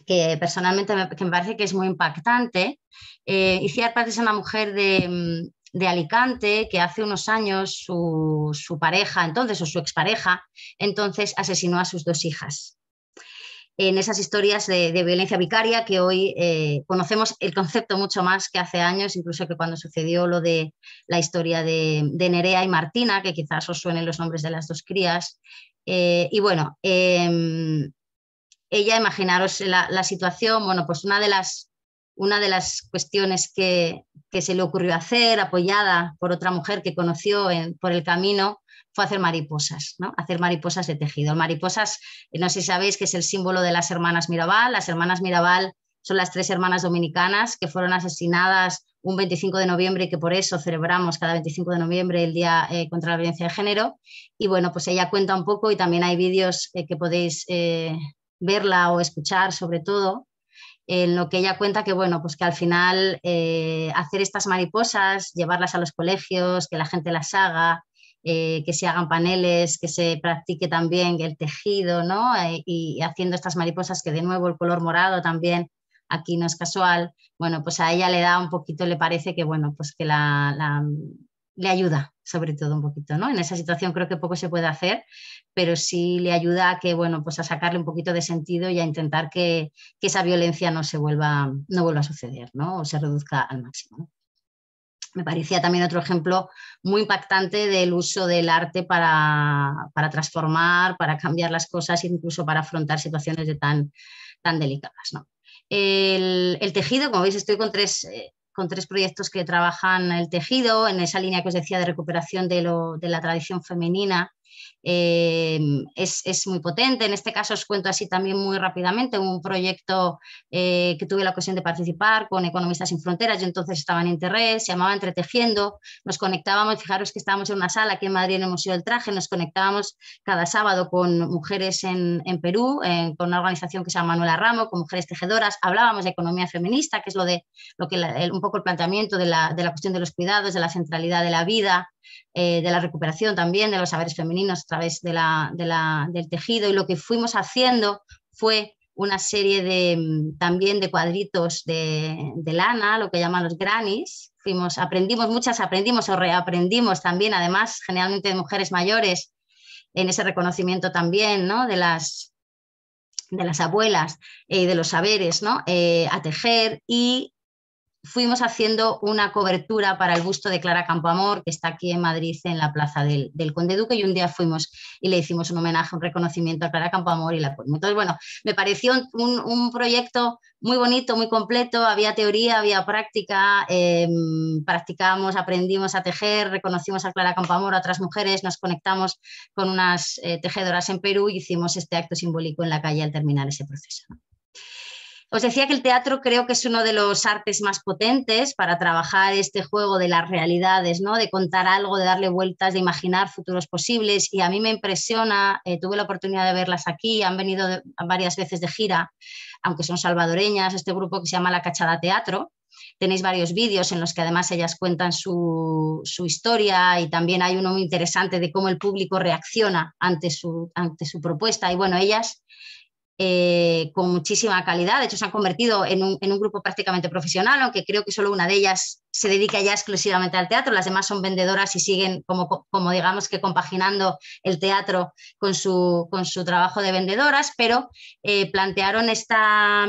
que personalmente me, parece que es muy impactante. Eh, Iciar es una mujer de, mm, de Alicante que hace unos años su, su pareja, entonces, o su expareja, entonces asesinó a sus dos hijas en esas historias de, violencia vicaria que hoy eh, conocemos el concepto mucho más que hace años, incluso que cuando sucedió lo de la historia de, Nerea y Martina, que quizás os suenen los nombres de las dos crías. Eh, y bueno, em, ella, imaginaros la, situación, bueno, pues una de las una de las cuestiones que, se le ocurrió hacer, apoyada por otra mujer que conoció por el camino, fue hacer mariposas, ¿no? hacer mariposas de tejido. Mariposas, eh, no sé si sabéis que es el símbolo de las hermanas Mirabal. Las hermanas Mirabal son las tres hermanas dominicanas que fueron asesinadas un 25 de noviembre y que por eso celebramos cada 25 de noviembre el Día eh, contra la Violencia de Género. Y bueno, pues ella cuenta un poco y también hay vídeos eh, que podéis verla o escuchar sobre todo en lo que ella cuenta que, bueno, pues que al final eh, hacer estas mariposas, llevarlas a los colegios, que la gente las haga, eh, que se hagan paneles, que se practique también el tejido, ¿no? Eh, y haciendo estas mariposas que de nuevo el color morado también aquí no es casual, bueno, pues a ella le da un poquito, le parece que, bueno, pues que la le ayuda, sobre todo un poquito, ¿no? En esa situación creo que poco se puede hacer, pero sí le ayuda a que, bueno, pues a sacarle un poquito de sentido y a intentar que, esa violencia no se vuelva, no vuelva a suceder, ¿no? O se reduzca al máximo. Me parecía también otro ejemplo muy impactante del uso del arte para, transformar, para cambiar las cosas, e incluso para afrontar situaciones de tan, tan delicadas, ¿no? El, tejido, como veis, estoy con tres, eh, con tres proyectos que trabajan el tejido, en esa línea que os decía de recuperación de, lo, de la tradición femenina Em, es, muy potente. En este caso os cuento así también muy rápidamente un proyecto eh, que tuve la ocasión de participar con Economistas sin Fronteras. Yo entonces estaba en Interred, se llamaba Entretejiendo. Nos conectábamos, fijaros que estábamos en una sala aquí en Madrid en el Museo del Traje, nos conectábamos cada sábado con mujeres en, Perú, eh, con una organización que se llama Manuela Ramo, con mujeres tejedoras. Hablábamos de economía feminista, que es lo de lo que un poco el planteamiento de la, de la cuestión de los cuidados, de la centralidad de la vida, eh, de la recuperación también de los saberes femeninos a través de la, del tejido y lo que fuimos haciendo fue una serie de, mm, también de cuadritos de, lana, lo que llaman los granis, Fuimos, aprendimos muchas, aprendimos o reaprendimos también, además, generalmente de mujeres mayores, en ese reconocimiento también ¿no? de, las, de las abuelas eh, y de los saberes, ¿no? Eh, a tejer y fuimos haciendo una cobertura para el busto de Clara Campoamor, que está aquí en Madrid, en la plaza del, Conde Duque, y un día fuimos y le hicimos un homenaje, un reconocimiento a Clara Campoamor y la Entonces, bueno, me pareció un, proyecto muy bonito, muy completo, había teoría, había práctica, em, practicamos, aprendimos a tejer, reconocimos a Clara Campoamor, a otras mujeres, nos conectamos con unas eh, tejedoras en Perú y hicimos este acto simbólico en la calle al terminar ese proceso. Os decía que el teatro creo que es uno de los artes más potentes para trabajar este juego de las realidades, ¿no? De contar algo, de darle vueltas, de imaginar futuros posibles. Y a mí me impresiona, eh, tuve la oportunidad de verlas aquí, han venido varias veces de gira, aunque son salvadoreñas, este grupo que se llama La Cachada Teatro. Tenéis varios vídeos en los que además ellas cuentan su, historia y también hay uno muy interesante de cómo el público reacciona ante su, ante su propuesta. Y bueno, ellas eh, con muchísima calidad. De hecho, se han convertido en un, grupo prácticamente profesional, aunque creo que solo una de ellas se dedica ya exclusivamente al teatro. Las demás son vendedoras y siguen como, digamos que compaginando el teatro con su, trabajo de vendedoras, pero eh, plantearon esta,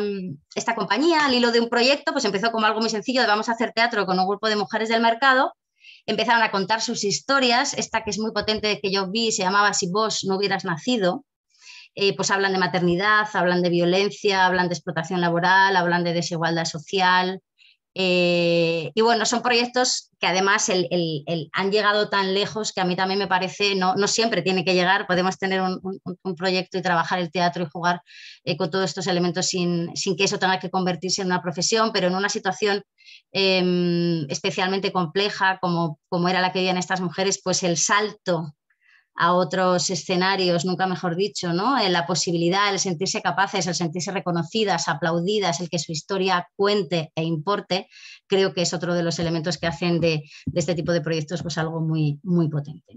compañía al hilo de un proyecto, pues empezó como algo muy sencillo vamos a hacer teatro con un grupo de mujeres del mercado empezaron a contar sus historias, esta que es muy potente que yo vi se llamaba Si vos no hubieras nacido, eh, pues hablan de maternidad, hablan de violencia, hablan de explotación laboral, hablan de desigualdad social. Eh, y bueno, son proyectos que además han llegado tan lejos que a mí también me parece, no, siempre tiene que llegar, podemos tener un, proyecto y trabajar el teatro y jugar eh, con todos estos elementos sin, que eso tenga que convertirse en una profesión, pero en una situación em, especialmente compleja como, como era la que vivían estas mujeres, pues el salto a otros escenarios, nunca mejor dicho, ¿no? Eh, la posibilidad, el sentirse capaces, el sentirse reconocidas, aplaudidas, el que su historia cuente e importe, creo que es otro de los elementos que hacen de, este tipo de proyectos pues, algo muy, muy potente,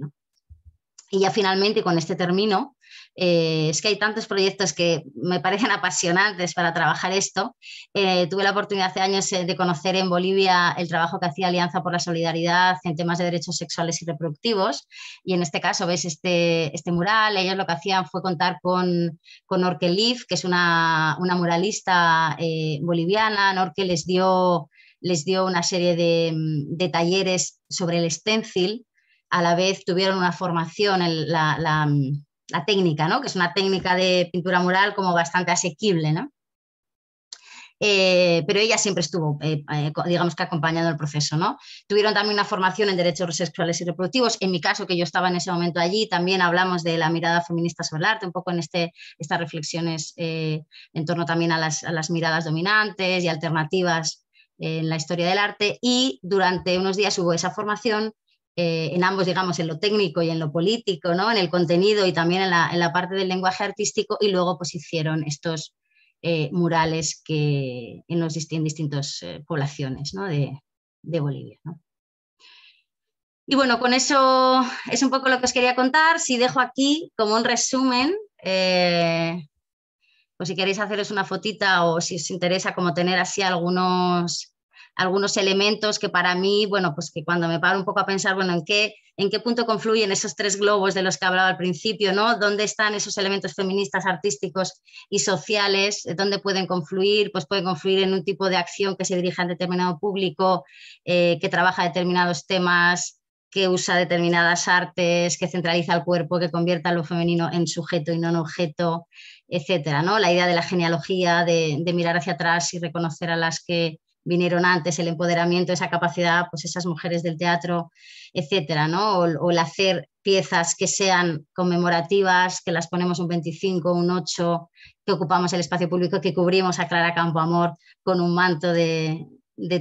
Y ya finalmente, con este término, eh, es que hay tantos proyectos que me parecen apasionantes para trabajar esto. Eh, tuve la oportunidad hace años eh, de conocer en Bolivia el trabajo que hacía Alianza por la Solidaridad en temas de derechos sexuales y reproductivos. Y en este caso, ves este, este mural, ellos lo que hacían fue contar con, con Liv, que es una, muralista boliviana. norke les dio les dio una serie de, talleres sobre el stencil. A la vez tuvieron una formación, en la, la técnica, ¿no? que es una técnica de pintura mural como bastante asequible. ¿no? Eh, pero ella siempre estuvo, eh, eh, digamos que acompañando el proceso. ¿no? Tuvieron también una formación en derechos sexuales y reproductivos. En mi caso, que yo estaba en ese momento allí, también hablamos de la mirada feminista sobre el arte, un poco en este, estas reflexiones en torno también a las, a las, miradas dominantes y alternativas en la historia del arte. Y durante unos días hubo esa formación eh, en ambos, digamos, en lo técnico y en lo político, ¿no? en el contenido y también en la, parte del lenguaje artístico, y luego pues hicieron estos eh, murales que en, los distintas eh, poblaciones de, Bolivia. Y bueno, con eso es un poco lo que os quería contar. Si dejo aquí como un resumen, o pues, si queréis haceros una fotita o si os interesa como tener así algunos algunos elementos que para mí, bueno, pues que cuando me paro un poco a pensar, bueno, ¿en qué, en qué punto confluyen esos tres globos de los que hablaba al principio, ¿no? ¿Dónde están esos elementos feministas, artísticos y sociales? Eh, ¿Dónde pueden confluir? Pues pueden confluir en un tipo de acción que se dirija a un determinado público, eh, que trabaja determinados temas, que usa determinadas artes, que centraliza el cuerpo, que convierta lo femenino en sujeto y no en objeto, etcétera, ¿no? La idea de la genealogía, de mirar hacia atrás y reconocer a las que vinieron antes, el empoderamiento, esa capacidad, pues esas mujeres del teatro, etcétera, ¿no? O, el hacer piezas que sean conmemorativas, que las ponemos un 25, un 8, que ocupamos el espacio público, que cubrimos a Clara Campoamor con un manto de,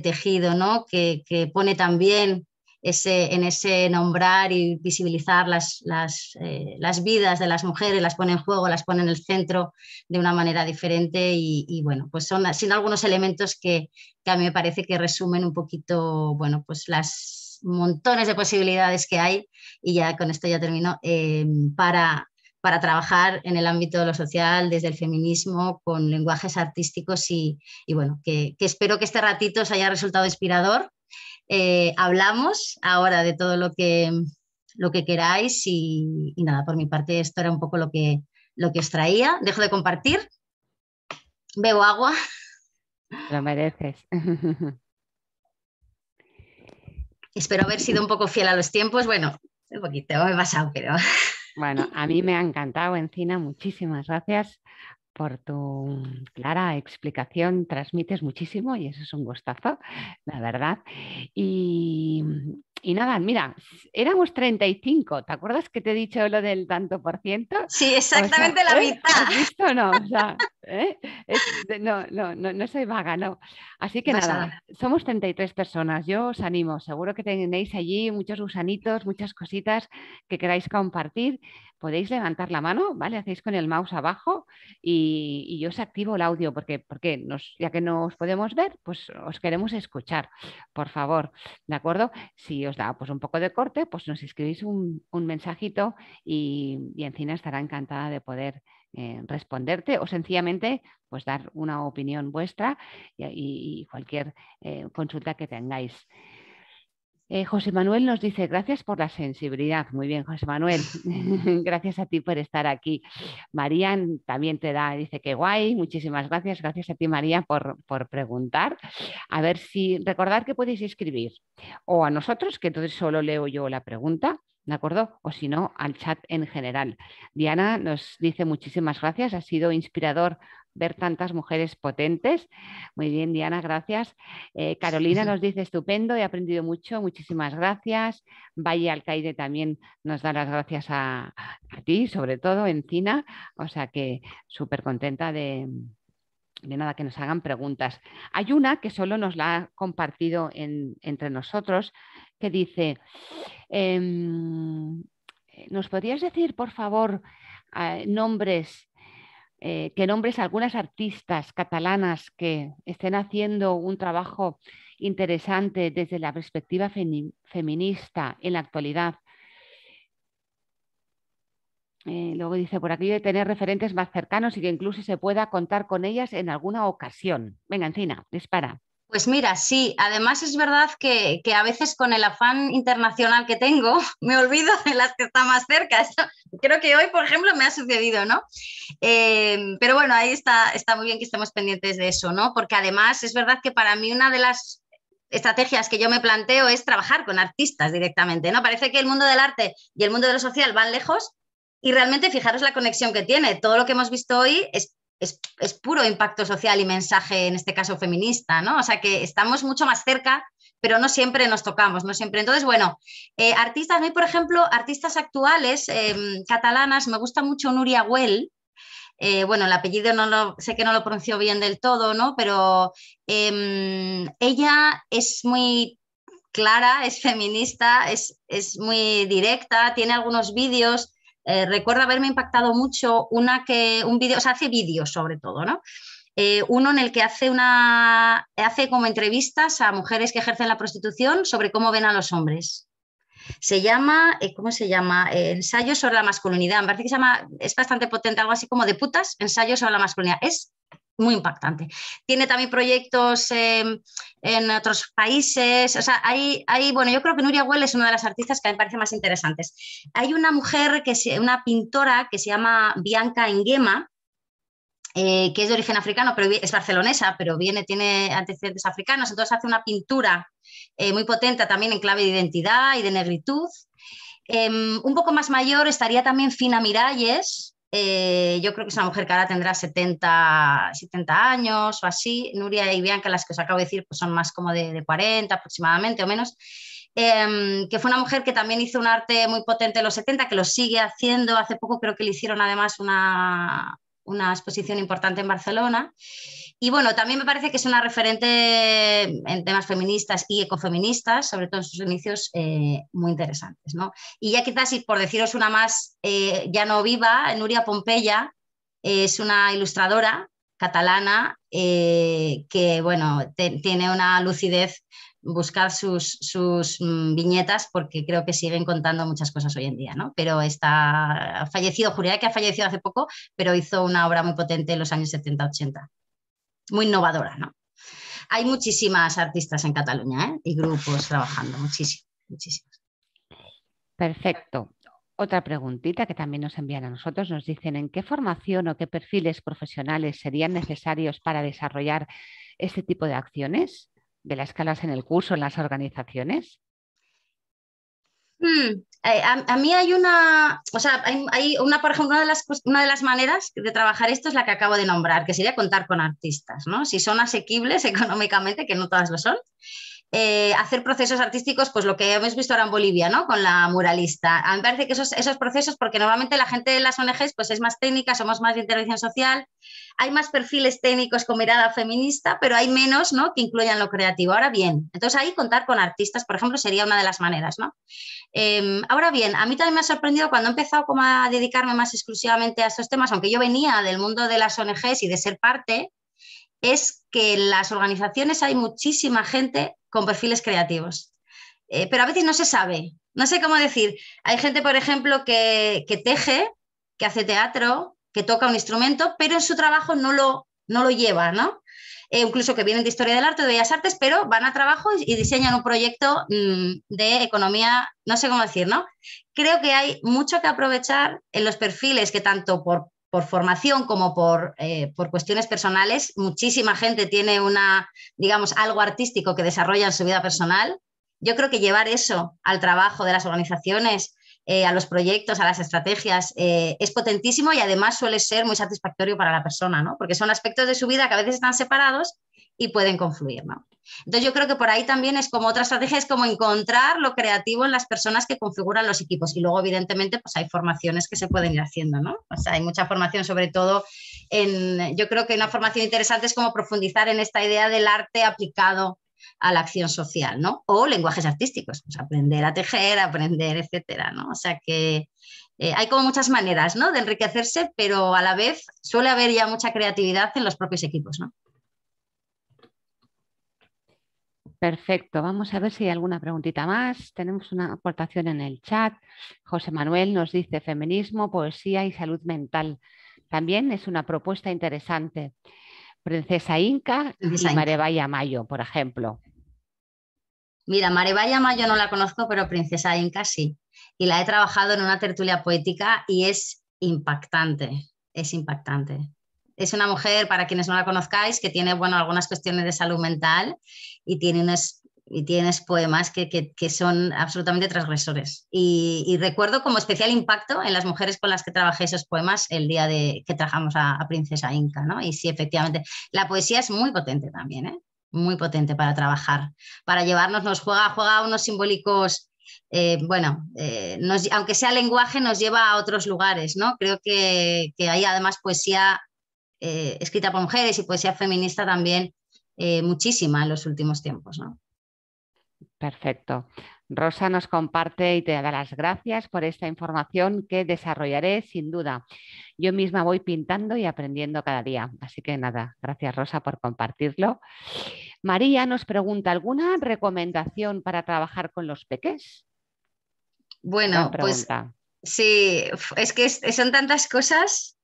tejido, ¿no? Que, que pone también ese, en ese nombrar y visibilizar las, eh, las, vidas de las mujeres, las pone en juego, las pone en el centro de una manera diferente y, bueno, pues son, sin algunos elementos que, que, a mí me parece que resumen un poquito, bueno, pues las montones de posibilidades que hay y ya con esto ya termino, eh, para, para trabajar en el ámbito de lo social, desde el feminismo, con lenguajes artísticos y, bueno, que, espero que este ratito os haya resultado inspirador eh, hablamos ahora de todo lo que, lo que queráis y, nada, por mi parte esto era un poco lo que, lo que os traía. Dejo de compartir, bebo agua. Lo mereces. [LAUGHS] Espero haber sido un poco fiel a los tiempos. Bueno, un poquito, me he pasado, pero... Bueno, a mí me ha encantado, Encina. Muchísimas gracias por tu clara explicación. Transmites muchísimo y eso es un gustazo, la verdad. Y, nada, mira, éramos 35. ¿Te acuerdas que te he dicho lo del tanto por ciento? Sí, exactamente la ¿eh? mitad. ¿Has visto? No, o [LAUGHS] ¿eh? no, no, no, soy vaga, no. Así que nada, nada, somos 33 personas. Yo os animo. Seguro que tenéis allí muchos gusanitos, muchas cositas que queráis compartir podéis levantar la mano, ¿vale? Hacéis con el mouse abajo y, yo os activo el audio porque, porque nos, ya que no os podemos ver, pues os queremos escuchar, por favor, ¿de acuerdo? Si os da pues, un poco de corte, pues nos escribís un, mensajito y, y Encina estará encantada de poder eh, responderte o sencillamente pues dar una opinión vuestra y, cualquier eh, consulta que tengáis. Eh, José Manuel nos dice, gracias por la sensibilidad. Muy bien, José Manuel. [LAUGHS] [LAUGHS] gracias a ti por estar aquí. María también te da, dice que guay. Muchísimas gracias. Gracias a ti, María, por, por preguntar. A ver si recordar que podéis escribir o a nosotros, que entonces solo leo yo la pregunta. ¿De acuerdo? O si no, al chat en general. Diana nos dice muchísimas gracias, ha sido inspirador ver tantas mujeres potentes. Muy bien, Diana, gracias. Eh, Carolina [LAUGHS] nos dice estupendo, he aprendido mucho, muchísimas gracias. Valle Alcaide también nos da las gracias a, ti, sobre todo, Encina. O sea que súper contenta de, nada que nos hagan preguntas. Hay una que solo nos la ha compartido entre nosotros que dice, em, eh, ¿nos podrías decir, por favor, eh, nombres eh, que nombres algunas artistas catalanas que estén haciendo un trabajo interesante desde la perspectiva feminista en la actualidad. Eh, luego dice por aquí de tener referentes más cercanos y que incluso se pueda contar con ellas en alguna ocasión. Venga, Encina, dispara. Pues mira, sí, además es verdad que, a veces con el afán internacional que tengo [LAUGHS] me olvido de las que están más cerca. creo que hoy, por ejemplo, me ha sucedido, ¿no? Eh, pero bueno, ahí está, está muy bien que estemos pendientes de eso, ¿no? Porque además es verdad que para mí una de las estrategias que yo me planteo es trabajar con artistas directamente, ¿no? Parece que el mundo del arte y el mundo de lo social van lejos, y realmente fijaros la conexión que tiene. Todo lo que hemos visto hoy es es, puro impacto social y mensaje, en este caso feminista, ¿no? O sea que estamos mucho más cerca, pero no siempre nos tocamos, no siempre. Entonces, bueno, eh, artistas, a mí, por ejemplo, artistas actuales em, catalanas, me gusta mucho Nuria Well eh, bueno, el apellido no sé que no lo pronunció bien del todo, ¿no? Pero em, ella es muy clara, es feminista, es, es muy directa, tiene algunos vídeos eh, recuerdo haberme impactado mucho una que, un vídeo, o hace vídeos sobre todo, ¿no? Eh, uno en el que hace, una, hace como entrevistas a mujeres que ejercen la prostitución sobre cómo ven a los hombres. Se llama, eh, ¿cómo se llama? ensayo sobre la masculinidad. Me parece que se llama, es bastante potente, algo así como de putas, ensayo sobre la masculinidad. Es muy impactante. Tiene también proyectos em, en otros países. O sea, hay, bueno, yo creo que Nuria Huel es una de las artistas que a mí me parece más interesantes. Hay una mujer, que una pintora que se llama Bianca Enguema, eh, que es de origen africano, pero es barcelonesa, pero viene, tiene antecedentes africanos, entonces hace una pintura eh, muy potente también en clave de identidad y de negritud. Em, un poco más mayor estaría también Fina Miralles, eh, yo creo que es una mujer que ahora tendrá 70, 70 años o así. Nuria y Bianca, las que os acabo de decir, pues son más como de, 40 aproximadamente o menos. Em, que fue una mujer que también hizo un arte muy potente en los 70, que lo sigue haciendo. Hace poco creo que le hicieron además una, una exposición importante en Barcelona. Y bueno, también me parece que es una referente en temas feministas y ecofeministas, sobre todo en sus inicios, eh, muy interesantes. ¿no? Y ya quizás, por deciros una más, eh, ya no viva, Nuria Pompeya es una ilustradora catalana eh, que bueno, tiene una lucidez. buscar sus, sus mm, viñetas porque creo que siguen contando muchas cosas hoy en día, ¿no? Pero está fallecido, juraría que ha fallecido hace poco, pero hizo una obra muy potente en los años 70-80 muy innovadora, ¿no? Hay muchísimas artistas en Cataluña ¿eh? y grupos trabajando, muchísimas, muchísimas. Perfecto. Otra preguntita que también nos envían a nosotros, nos dicen en qué formación o qué perfiles profesionales serían necesarios para desarrollar este tipo de acciones de las escalas en el curso, en las organizaciones. Mm, eh, a, mí hay una, o sea, hay, una, por ejemplo, de, las, una de las maneras de trabajar esto es la que acabo de nombrar, que sería contar con artistas, ¿no? Si son asequibles [LAUGHS] económicamente, que no todas lo son, eh, hacer procesos artísticos, pues lo que hemos visto ahora en Bolivia, ¿no? Con la muralista. A mí me parece que esos, procesos, porque normalmente la gente de las ONGs pues es más técnica, somos más de intervención social, hay más perfiles técnicos con mirada feminista, pero hay menos, ¿no? Que incluyan lo creativo. Ahora bien, entonces ahí contar con artistas, por ejemplo, sería una de las maneras, ¿no? Em, ahora bien, a mí también me ha sorprendido cuando he empezado como a dedicarme más exclusivamente a estos temas, aunque yo venía del mundo de las ONGs y de ser parte, es que en las organizaciones hay muchísima gente con perfiles creativos, eh, pero a veces no se sabe, no sé cómo decir. Hay gente, por ejemplo, que, teje, que hace teatro, que toca un instrumento, pero en su trabajo no lo, no lo lleva, ¿no? Eh, incluso que vienen de historia del arte, de bellas artes, pero van a trabajo y, diseñan un proyecto mm, de economía, no sé cómo decir, ¿no? Creo que hay mucho que aprovechar en los perfiles que tanto por por formación como eh, por, cuestiones personales. Muchísima gente tiene una, digamos, algo artístico que desarrolla en su vida personal. Yo creo que llevar eso al trabajo de las organizaciones eh, a los proyectos, a las estrategias, eh, es potentísimo y además suele ser muy satisfactorio para la persona, Porque son aspectos de su vida que a veces están separados y pueden confluir, ¿no? Entonces yo creo que por ahí también es como otra estrategia, es como encontrar lo creativo en las personas que configuran los equipos. Y luego, evidentemente, pues hay formaciones que se pueden ir haciendo, ¿no? hay mucha formación, sobre todo en, yo creo que una formación interesante es como profundizar en esta idea del arte aplicado a la acción social, ¿no? O lenguajes artísticos, pues aprender a tejer, aprender, etcétera, ¿no? O sea que eh, hay como muchas maneras, ¿no? De enriquecerse, pero a la vez suele haber ya mucha creatividad en los propios equipos, ¿no? Perfecto, vamos a ver si hay alguna preguntita más. Tenemos una aportación en el chat. José Manuel nos dice feminismo, poesía y salud mental. También es una propuesta interesante. Princesa Inca y Marevaya Mayo, por ejemplo. Mira, Marevaya Mayo no la conozco, pero Princesa Inca sí. Y la he trabajado en una tertulia poética y es impactante, es impactante. Es una mujer, para quienes no la conozcáis, que tiene bueno, algunas cuestiones de salud mental y tiene unos y tienes poemas que, son absolutamente transgresores. Y, recuerdo como especial impacto en las mujeres con las que trabajé esos poemas el día de que trabajamos a, Princesa Inca, Y sí, efectivamente, la poesía es muy potente también, ¿eh? Muy potente para trabajar, para llevarnos, nos juega, juega a unos simbólicos eh, bueno, eh, aunque sea lenguaje, nos lleva a otros lugares, ¿no? Creo que, hay además poesía escrita por mujeres y poesía feminista también muchísima en los últimos tiempos, ¿no? Perfecto. Rosa nos comparte y te da las gracias por esta información que desarrollaré sin duda. Yo misma voy pintando y aprendiendo cada día. Así que nada, gracias Rosa por compartirlo. María nos pregunta, ¿alguna recomendación para trabajar con los peques? Bueno, pues sí, es que son tantas cosas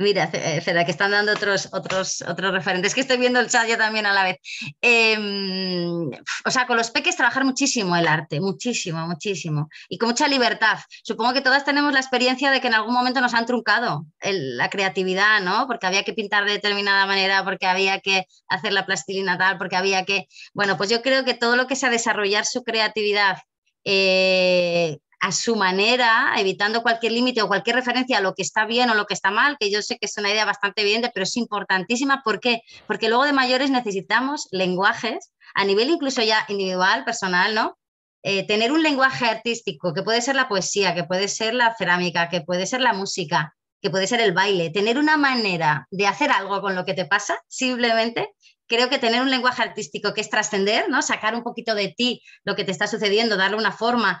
Mira, eh, espera, que están dando otros, otros, otros referentes, que estoy viendo el chat yo también a la vez. Em, o sea, con los peques trabajar muchísimo el arte, muchísimo, muchísimo, y con mucha libertad. Supongo que todas tenemos la experiencia de que en algún momento nos han truncado la creatividad, ¿no? Porque había que pintar de determinada manera, porque había que hacer la plastilina tal, porque había que... Bueno, pues yo creo que todo lo que sea desarrollar su creatividad eh, a su manera, evitando cualquier límite o cualquier referencia a lo que está bien o lo que está mal, que yo sé que es una idea bastante evidente, pero es importantísima. ¿Por qué? Porque luego de mayores necesitamos lenguajes, a nivel incluso ya individual, personal, ¿no? Eh, tener un lenguaje artístico, que puede ser la poesía, que puede ser la cerámica, que puede ser la música, que puede ser el baile, tener una manera de hacer algo con lo que te pasa, simplemente, creo que tener un lenguaje artístico que es trascender, ¿no? Sacar un poquito de ti lo que te está sucediendo, darle una forma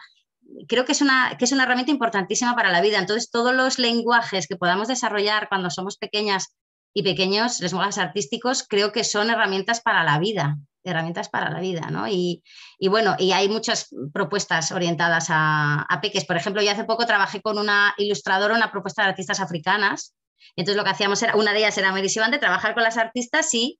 creo que es, una, que es una herramienta importantísima para la vida. Entonces, todos los lenguajes que podamos desarrollar cuando somos pequeñas y pequeños, lenguajes artísticos, creo que son herramientas para la vida herramientas para la vida, ¿no? Y, bueno, y hay muchas propuestas orientadas a, a, peques. Por ejemplo, yo hace poco trabajé con una ilustradora, una propuesta de artistas africanas. Entonces lo que hacíamos era, una de ellas era Mary de trabajar con las artistas y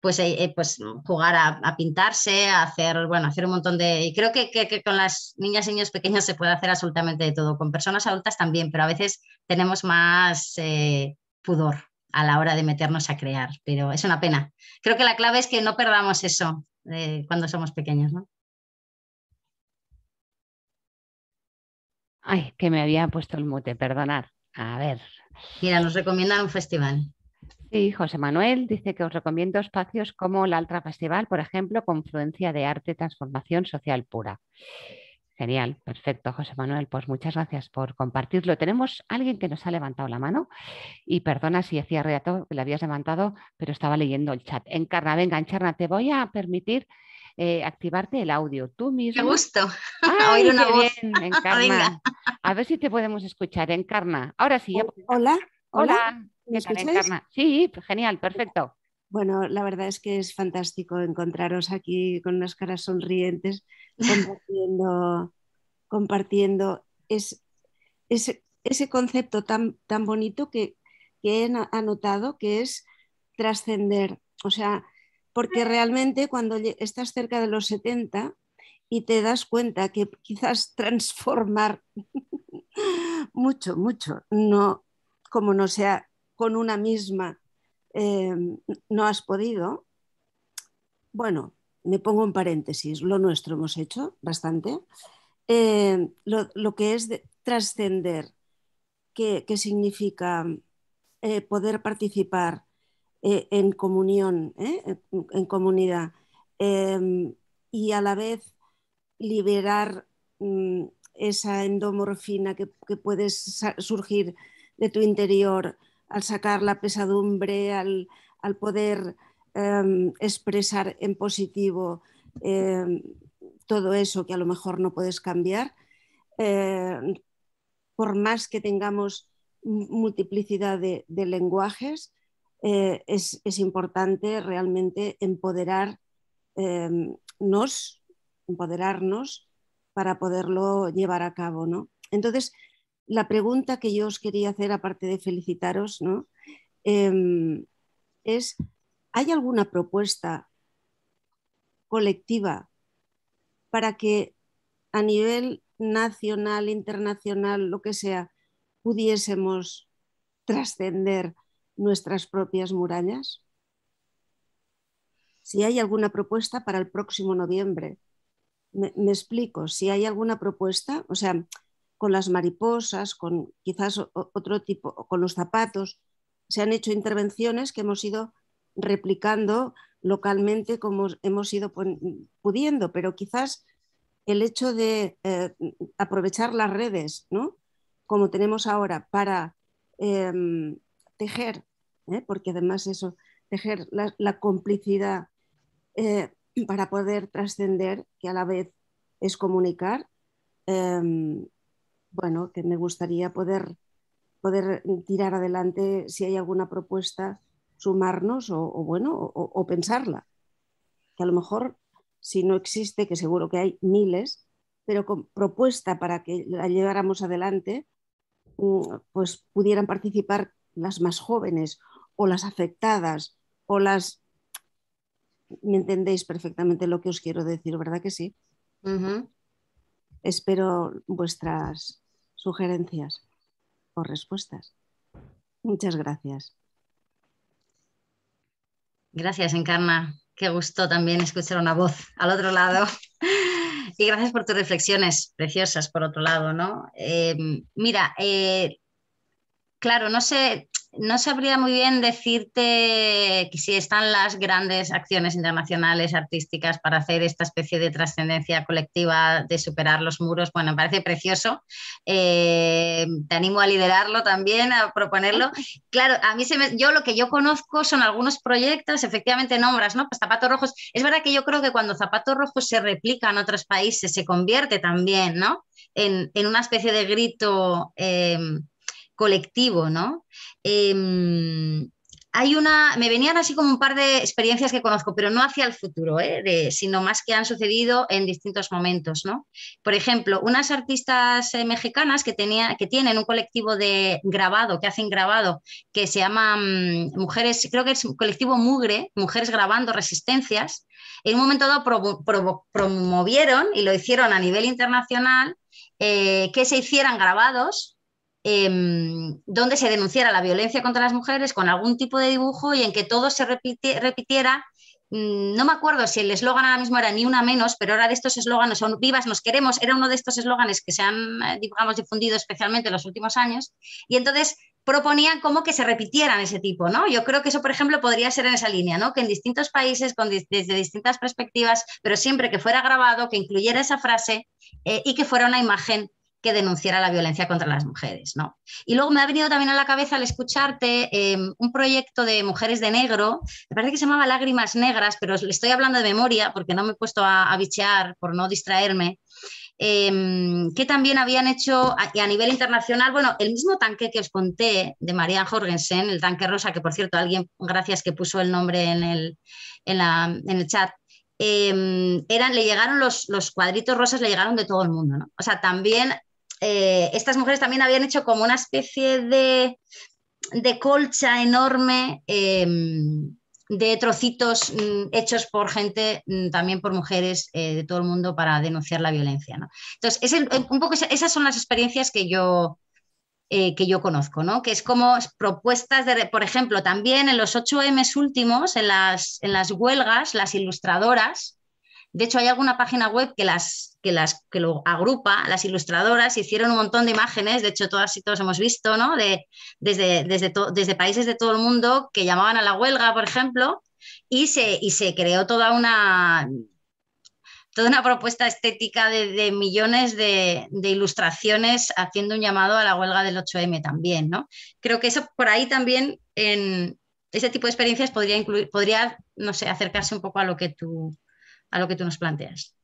pues, eh, eh, pues mm, jugar a, pintarse, a hacer, bueno, hacer un montón de... Y creo que, con las niñas y niños pequeños se puede hacer absolutamente de todo, con personas adultas también, pero a veces tenemos más eh, pudor a la hora de meternos a crear, pero es una pena. Creo que la clave es que no perdamos eso cuando somos pequeños, ¿no? Ay, que me había puesto el mute, perdonad A ver. Mira, nos recomiendan un festival. Sí, José Manuel dice que os recomiendo espacios como la Altra Festival, por ejemplo, confluencia de arte, transformación social pura. Genial, perfecto, José Manuel. Pues muchas gracias por compartirlo. Tenemos alguien que nos ha levantado la mano y perdona si hacía reato que la habías levantado, pero estaba leyendo el chat. Encarna, venga, Encarna, te voy a permitir eh, activarte el audio tú mismo. [LAUGHS] Qué gusto una voz. [LAUGHS] Encarna. A ver si te podemos escuchar, Encarna. Ahora sí. Hola. Hola. Sí, pues genial, perfecto. Bueno, la verdad es que es fantástico encontraros aquí con unas caras sonrientes, compartiendo, [LAUGHS] ese concepto tan, tan bonito que, que he anotado, que es trascender. O sea, porque realmente cuando estás cerca de los 70 y te das cuenta que quizás [LAUGHS] transformar mucho, mucho, no como no sea con una misma em, no has podido, bueno, me pongo en paréntesis, lo nuestro hemos hecho bastante, em, lo, que es trascender, que, significa eh, poder participar eh, en comunión, eh, en, comunidad, em, y a la vez liberar mm, esa endomorfina que, que puede surgir de tu interior, al sacar la pesadumbre, al, poder em, expresar en positivo em, todo eso que a lo mejor no puedes cambiar. Em, por más que tengamos multiplicidad de, lenguajes, eh, es, importante realmente empoderarnos, empoderarnos para poderlo llevar a cabo. Entonces, la pregunta que yo os quería hacer, aparte de felicitaros, ¿no? Em, es, ¿hay alguna propuesta colectiva para que a nivel nacional, internacional, lo que sea, pudiésemos trascender nuestras propias murallas? Si hay alguna propuesta para el próximo noviembre, me, explico, si hay alguna propuesta, o sea, con las mariposas, con quizás otro tipo, con los zapatos. Se han hecho intervenciones que hemos ido replicando localmente como hemos ido pudiendo, pero quizás el hecho de eh, aprovechar las redes, como tenemos ahora, para em, tejer, ¿eh? porque además eso, tejer la, la complicidad eh, para poder trascender, que a la vez es comunicar, em, bueno, que me gustaría poder, poder tirar adelante si hay alguna propuesta, sumarnos o, bueno, o, pensarla. Que a lo mejor, si no existe, que seguro que hay miles, pero con propuesta para que la lleváramos adelante, mm, pues pudieran participar las más jóvenes o las afectadas o las... Me entendéis perfectamente lo que os quiero decir, ¿verdad que sí? Espero vuestras sugerencias o respuestas. Muchas gracias. Gracias, Encarna. Qué gusto también escuchar una voz al otro lado. Y gracias por tus reflexiones preciosas, por otro lado, ¿no? Eh, mira, eh, claro, no sé, no sabría muy bien decirte que si están las grandes acciones internacionales artísticas para hacer esta especie de trascendencia colectiva de superar los muros. Bueno, me parece precioso. Eh, te animo a liderarlo también, a proponerlo. Claro, a mí se yo lo que yo conozco son algunos proyectos, efectivamente nombras, ¿no? Pues Zapatos Rojos. Es verdad que yo creo que cuando Zapatos Rojos se replica en otros países, se convierte también, ¿no? En, una especie de grito. Eh, colectivo, ¿no? Em, hay una, me venían así como un par de experiencias que conozco, pero no hacia el futuro, ¿eh? sino más que han sucedido en distintos momentos, ¿no? Por ejemplo, unas artistas eh, mexicanas que, tenía, que tienen un colectivo de grabado, que hacen grabado, que se llama mm, Mujeres, creo que es un colectivo Mugre, Mujeres Grabando Resistencias, en un momento dado promovieron y lo hicieron a nivel internacional eh, que se hicieran grabados Em, donde se denunciara la violencia contra las mujeres con algún tipo de dibujo y en que todo se repitiera. Mm, no me acuerdo si el eslogan ahora mismo era ni una menos, pero ahora de estos eslóganes son vivas, nos queremos, era uno de estos eslóganes que se han, eh, digamos, difundido especialmente en los últimos años. Y entonces proponían como que se repitieran ese tipo, ¿no? Yo creo que eso, por ejemplo, podría ser en esa línea, ¿no? Que en distintos países, desde distintas perspectivas, pero siempre que fuera grabado, que incluyera esa frase eh, y que fuera una imagen que denunciara la violencia contra las mujeres. ¿no? Y luego me ha venido también a la cabeza al escucharte em, un proyecto de mujeres de negro, me parece que se llamaba Lágrimas Negras, pero le estoy hablando de memoria porque no me he puesto a, bichear por no distraerme. Em, que también habían hecho a, a, nivel internacional, bueno, el mismo tanque que os conté de María Jorgensen, el tanque rosa, que por cierto alguien, gracias que puso el nombre en el, en el chat, em, eran, le llegaron los, los, cuadritos rosas, le llegaron de todo el mundo, ¿no? O sea, también eh, estas mujeres también habían hecho como una especie de, colcha enorme em, de trocitos mm, hechos por gente, mm, también por mujeres eh, de todo el mundo para denunciar la violencia. ¿no? Entonces, un poco esas son las experiencias que yo, eh, que yo conozco, ¿no? que es como propuestas de, por ejemplo, también en los 8 m últimos, en las, en las huelgas, las ilustradoras, de hecho hay alguna página web que las, que, las, que lo agrupa, las ilustradoras, hicieron un montón de imágenes, de hecho todas y todos hemos visto, ¿no? De, desde, desde, desde países de todo el mundo que llamaban a la huelga, por ejemplo, y se, se creó toda una, toda una propuesta estética de, millones de, ilustraciones haciendo un llamado a la huelga del 8M también, Creo que eso por ahí también en ese tipo de experiencias podría incluir, podría, no sé, acercarse un poco a lo que tú, a lo que tú nos planteas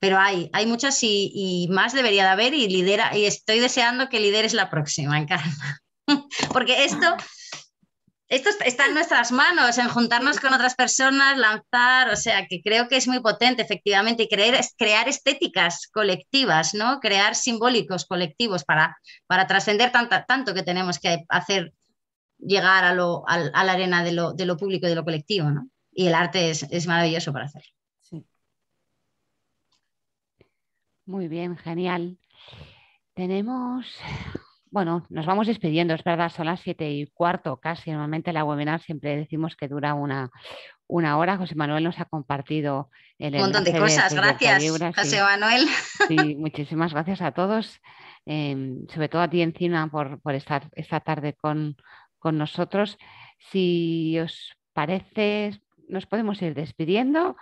pero hay, hay muchas y, más debería de haber y lidera, y estoy deseando que lideres la próxima, Encarna. [LAUGHS] Porque esto, está en nuestras manos, en juntarnos con otras personas, lanzar, o sea, que creo que es muy potente, efectivamente, crear estéticas colectivas, ¿no? Crear simbólicos colectivos para, para trascender tanto, tanto que tenemos que hacer llegar a, lo, la arena de lo, de lo, público y de lo colectivo, Y el arte es, es maravilloso para hacerlo. Muy bien, genial. Tenemos, bueno, nos vamos despidiendo, es verdad, son las siete y cuarto casi. Normalmente la webinar siempre decimos que dura una, hora. José Manuel nos ha compartido el Un montón de cosas, gracias, José Manuel. muchísimas gracias a todos, em, sobre todo a ti, Encina, por, estar esta tarde con, con nosotros. Si os parece, nos podemos ir despidiendo.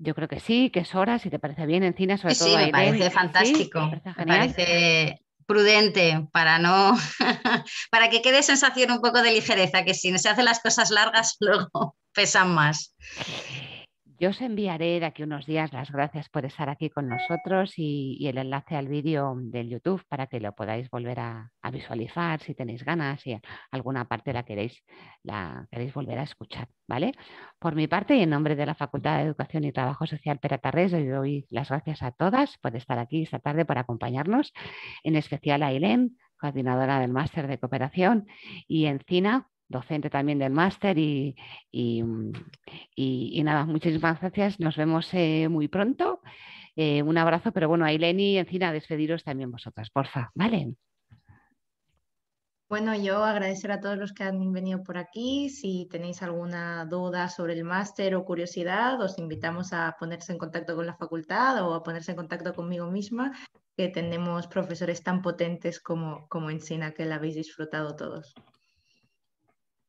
Yo creo que sí, que es hora, si te parece bien, cine, sobre todo. Sí, me parece fantástico. me parece, prudente para no [LAUGHS] para que quede sensación un poco de ligereza que si no se hacen las cosas largas [LAUGHS] luego pesan más yo os enviaré de aquí unos días las gracias por estar aquí con nosotros y, el enlace al vídeo del YouTube para que lo podáis volver a, visualizar si tenéis ganas y alguna parte la queréis, la queréis volver a escuchar. ¿vale? Por mi parte y en nombre de la Facultad de Educación y Trabajo Social Peratarres, os doy las gracias a todas por estar aquí esta tarde, para acompañarnos, en especial a Ilén, coordinadora del Máster de Cooperación, y Encina docente también del máster y, y, nada, muchísimas gracias. Nos vemos eh, muy pronto. Eh, un abrazo, pero bueno, Ailen y Encina, despediros también vosotras, porfa, ¿vale? Bueno, yo agradecer a todos los que han venido por aquí. Si tenéis alguna duda sobre el máster o curiosidad, os invitamos a ponerse en contacto con la facultad o a ponerse en contacto conmigo misma, que tenemos profesores tan potentes como, como Encina, que la habéis disfrutado todos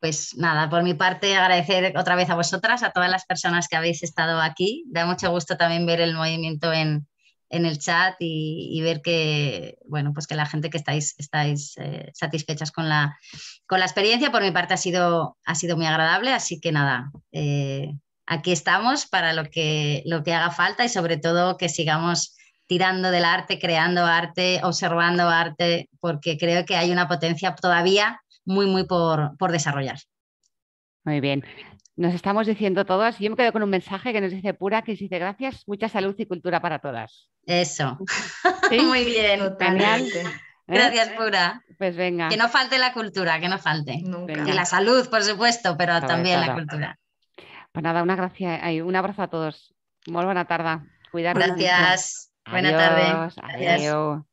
pues nada, por mi parte agradecer otra vez a vosotras, a todas las personas que habéis estado aquí. Da mucho gusto también ver el movimiento en, el chat y, ver que, bueno, pues que la gente que estáis, estáis eh, satisfechas con la, con la experiencia. Por mi parte ha sido, ha sido muy agradable, así que nada, eh, aquí estamos para lo que, lo que haga falta y sobre todo que sigamos tirando del arte, creando arte, observando arte, porque creo que hay una potencia todavía muy, muy por, desarrollar. Muy bien. Nos estamos diciendo todas. Yo me quedo con un mensaje que nos dice Pura, que dice gracias, mucha salud y cultura para todas. Eso. [LAUGHS] Muy bien. Gracias, ¿Eh? Pura. Pues venga. Que no falte la cultura, que no falte. Nunca. la salud, por supuesto, pero también la cultura. Pues nada, una gracia, un abrazo a todos. Muy buena tarde. Cuidarnos. Gracias. Buena tarde. Adiós. Adiós.